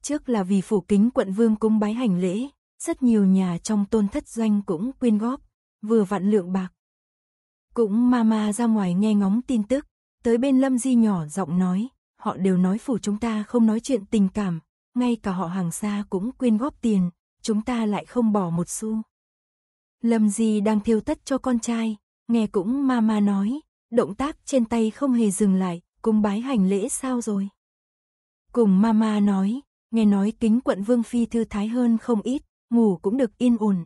trước là vì phủ kính quận vương cung bái hành lễ, rất nhiều nhà trong tôn thất doanh cũng quyên góp, vừa vạn lượng bạc. Cũng mama ra ngoài nghe ngóng tin tức, tới bên Lâm Di nhỏ giọng nói, họ đều nói phủ chúng ta không nói chuyện tình cảm, ngay cả họ hàng xa cũng quyên góp tiền, chúng ta lại không bỏ một xu. Lâm Di đang thiêu tất cho con trai, nghe cũng mama nói, động tác trên tay không hề dừng lại, cung bái hành lễ sao rồi. Cùng mama nói, nghe nói kính quận vương phi thư thái hơn không ít, ngủ cũng được yên ổn.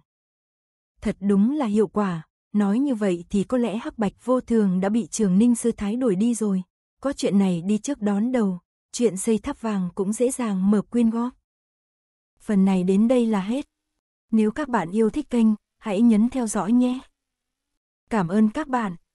Thật đúng là hiệu quả, nói như vậy thì có lẽ hắc bạch vô thường đã bị trường ninh sư thái đuổi đi rồi. Có chuyện này đi trước đón đầu, chuyện xây tháp vàng cũng dễ dàng mở quyên góp. Phần này đến đây là hết. Nếu các bạn yêu thích kênh, hãy nhấn theo dõi nhé. Cảm ơn các bạn.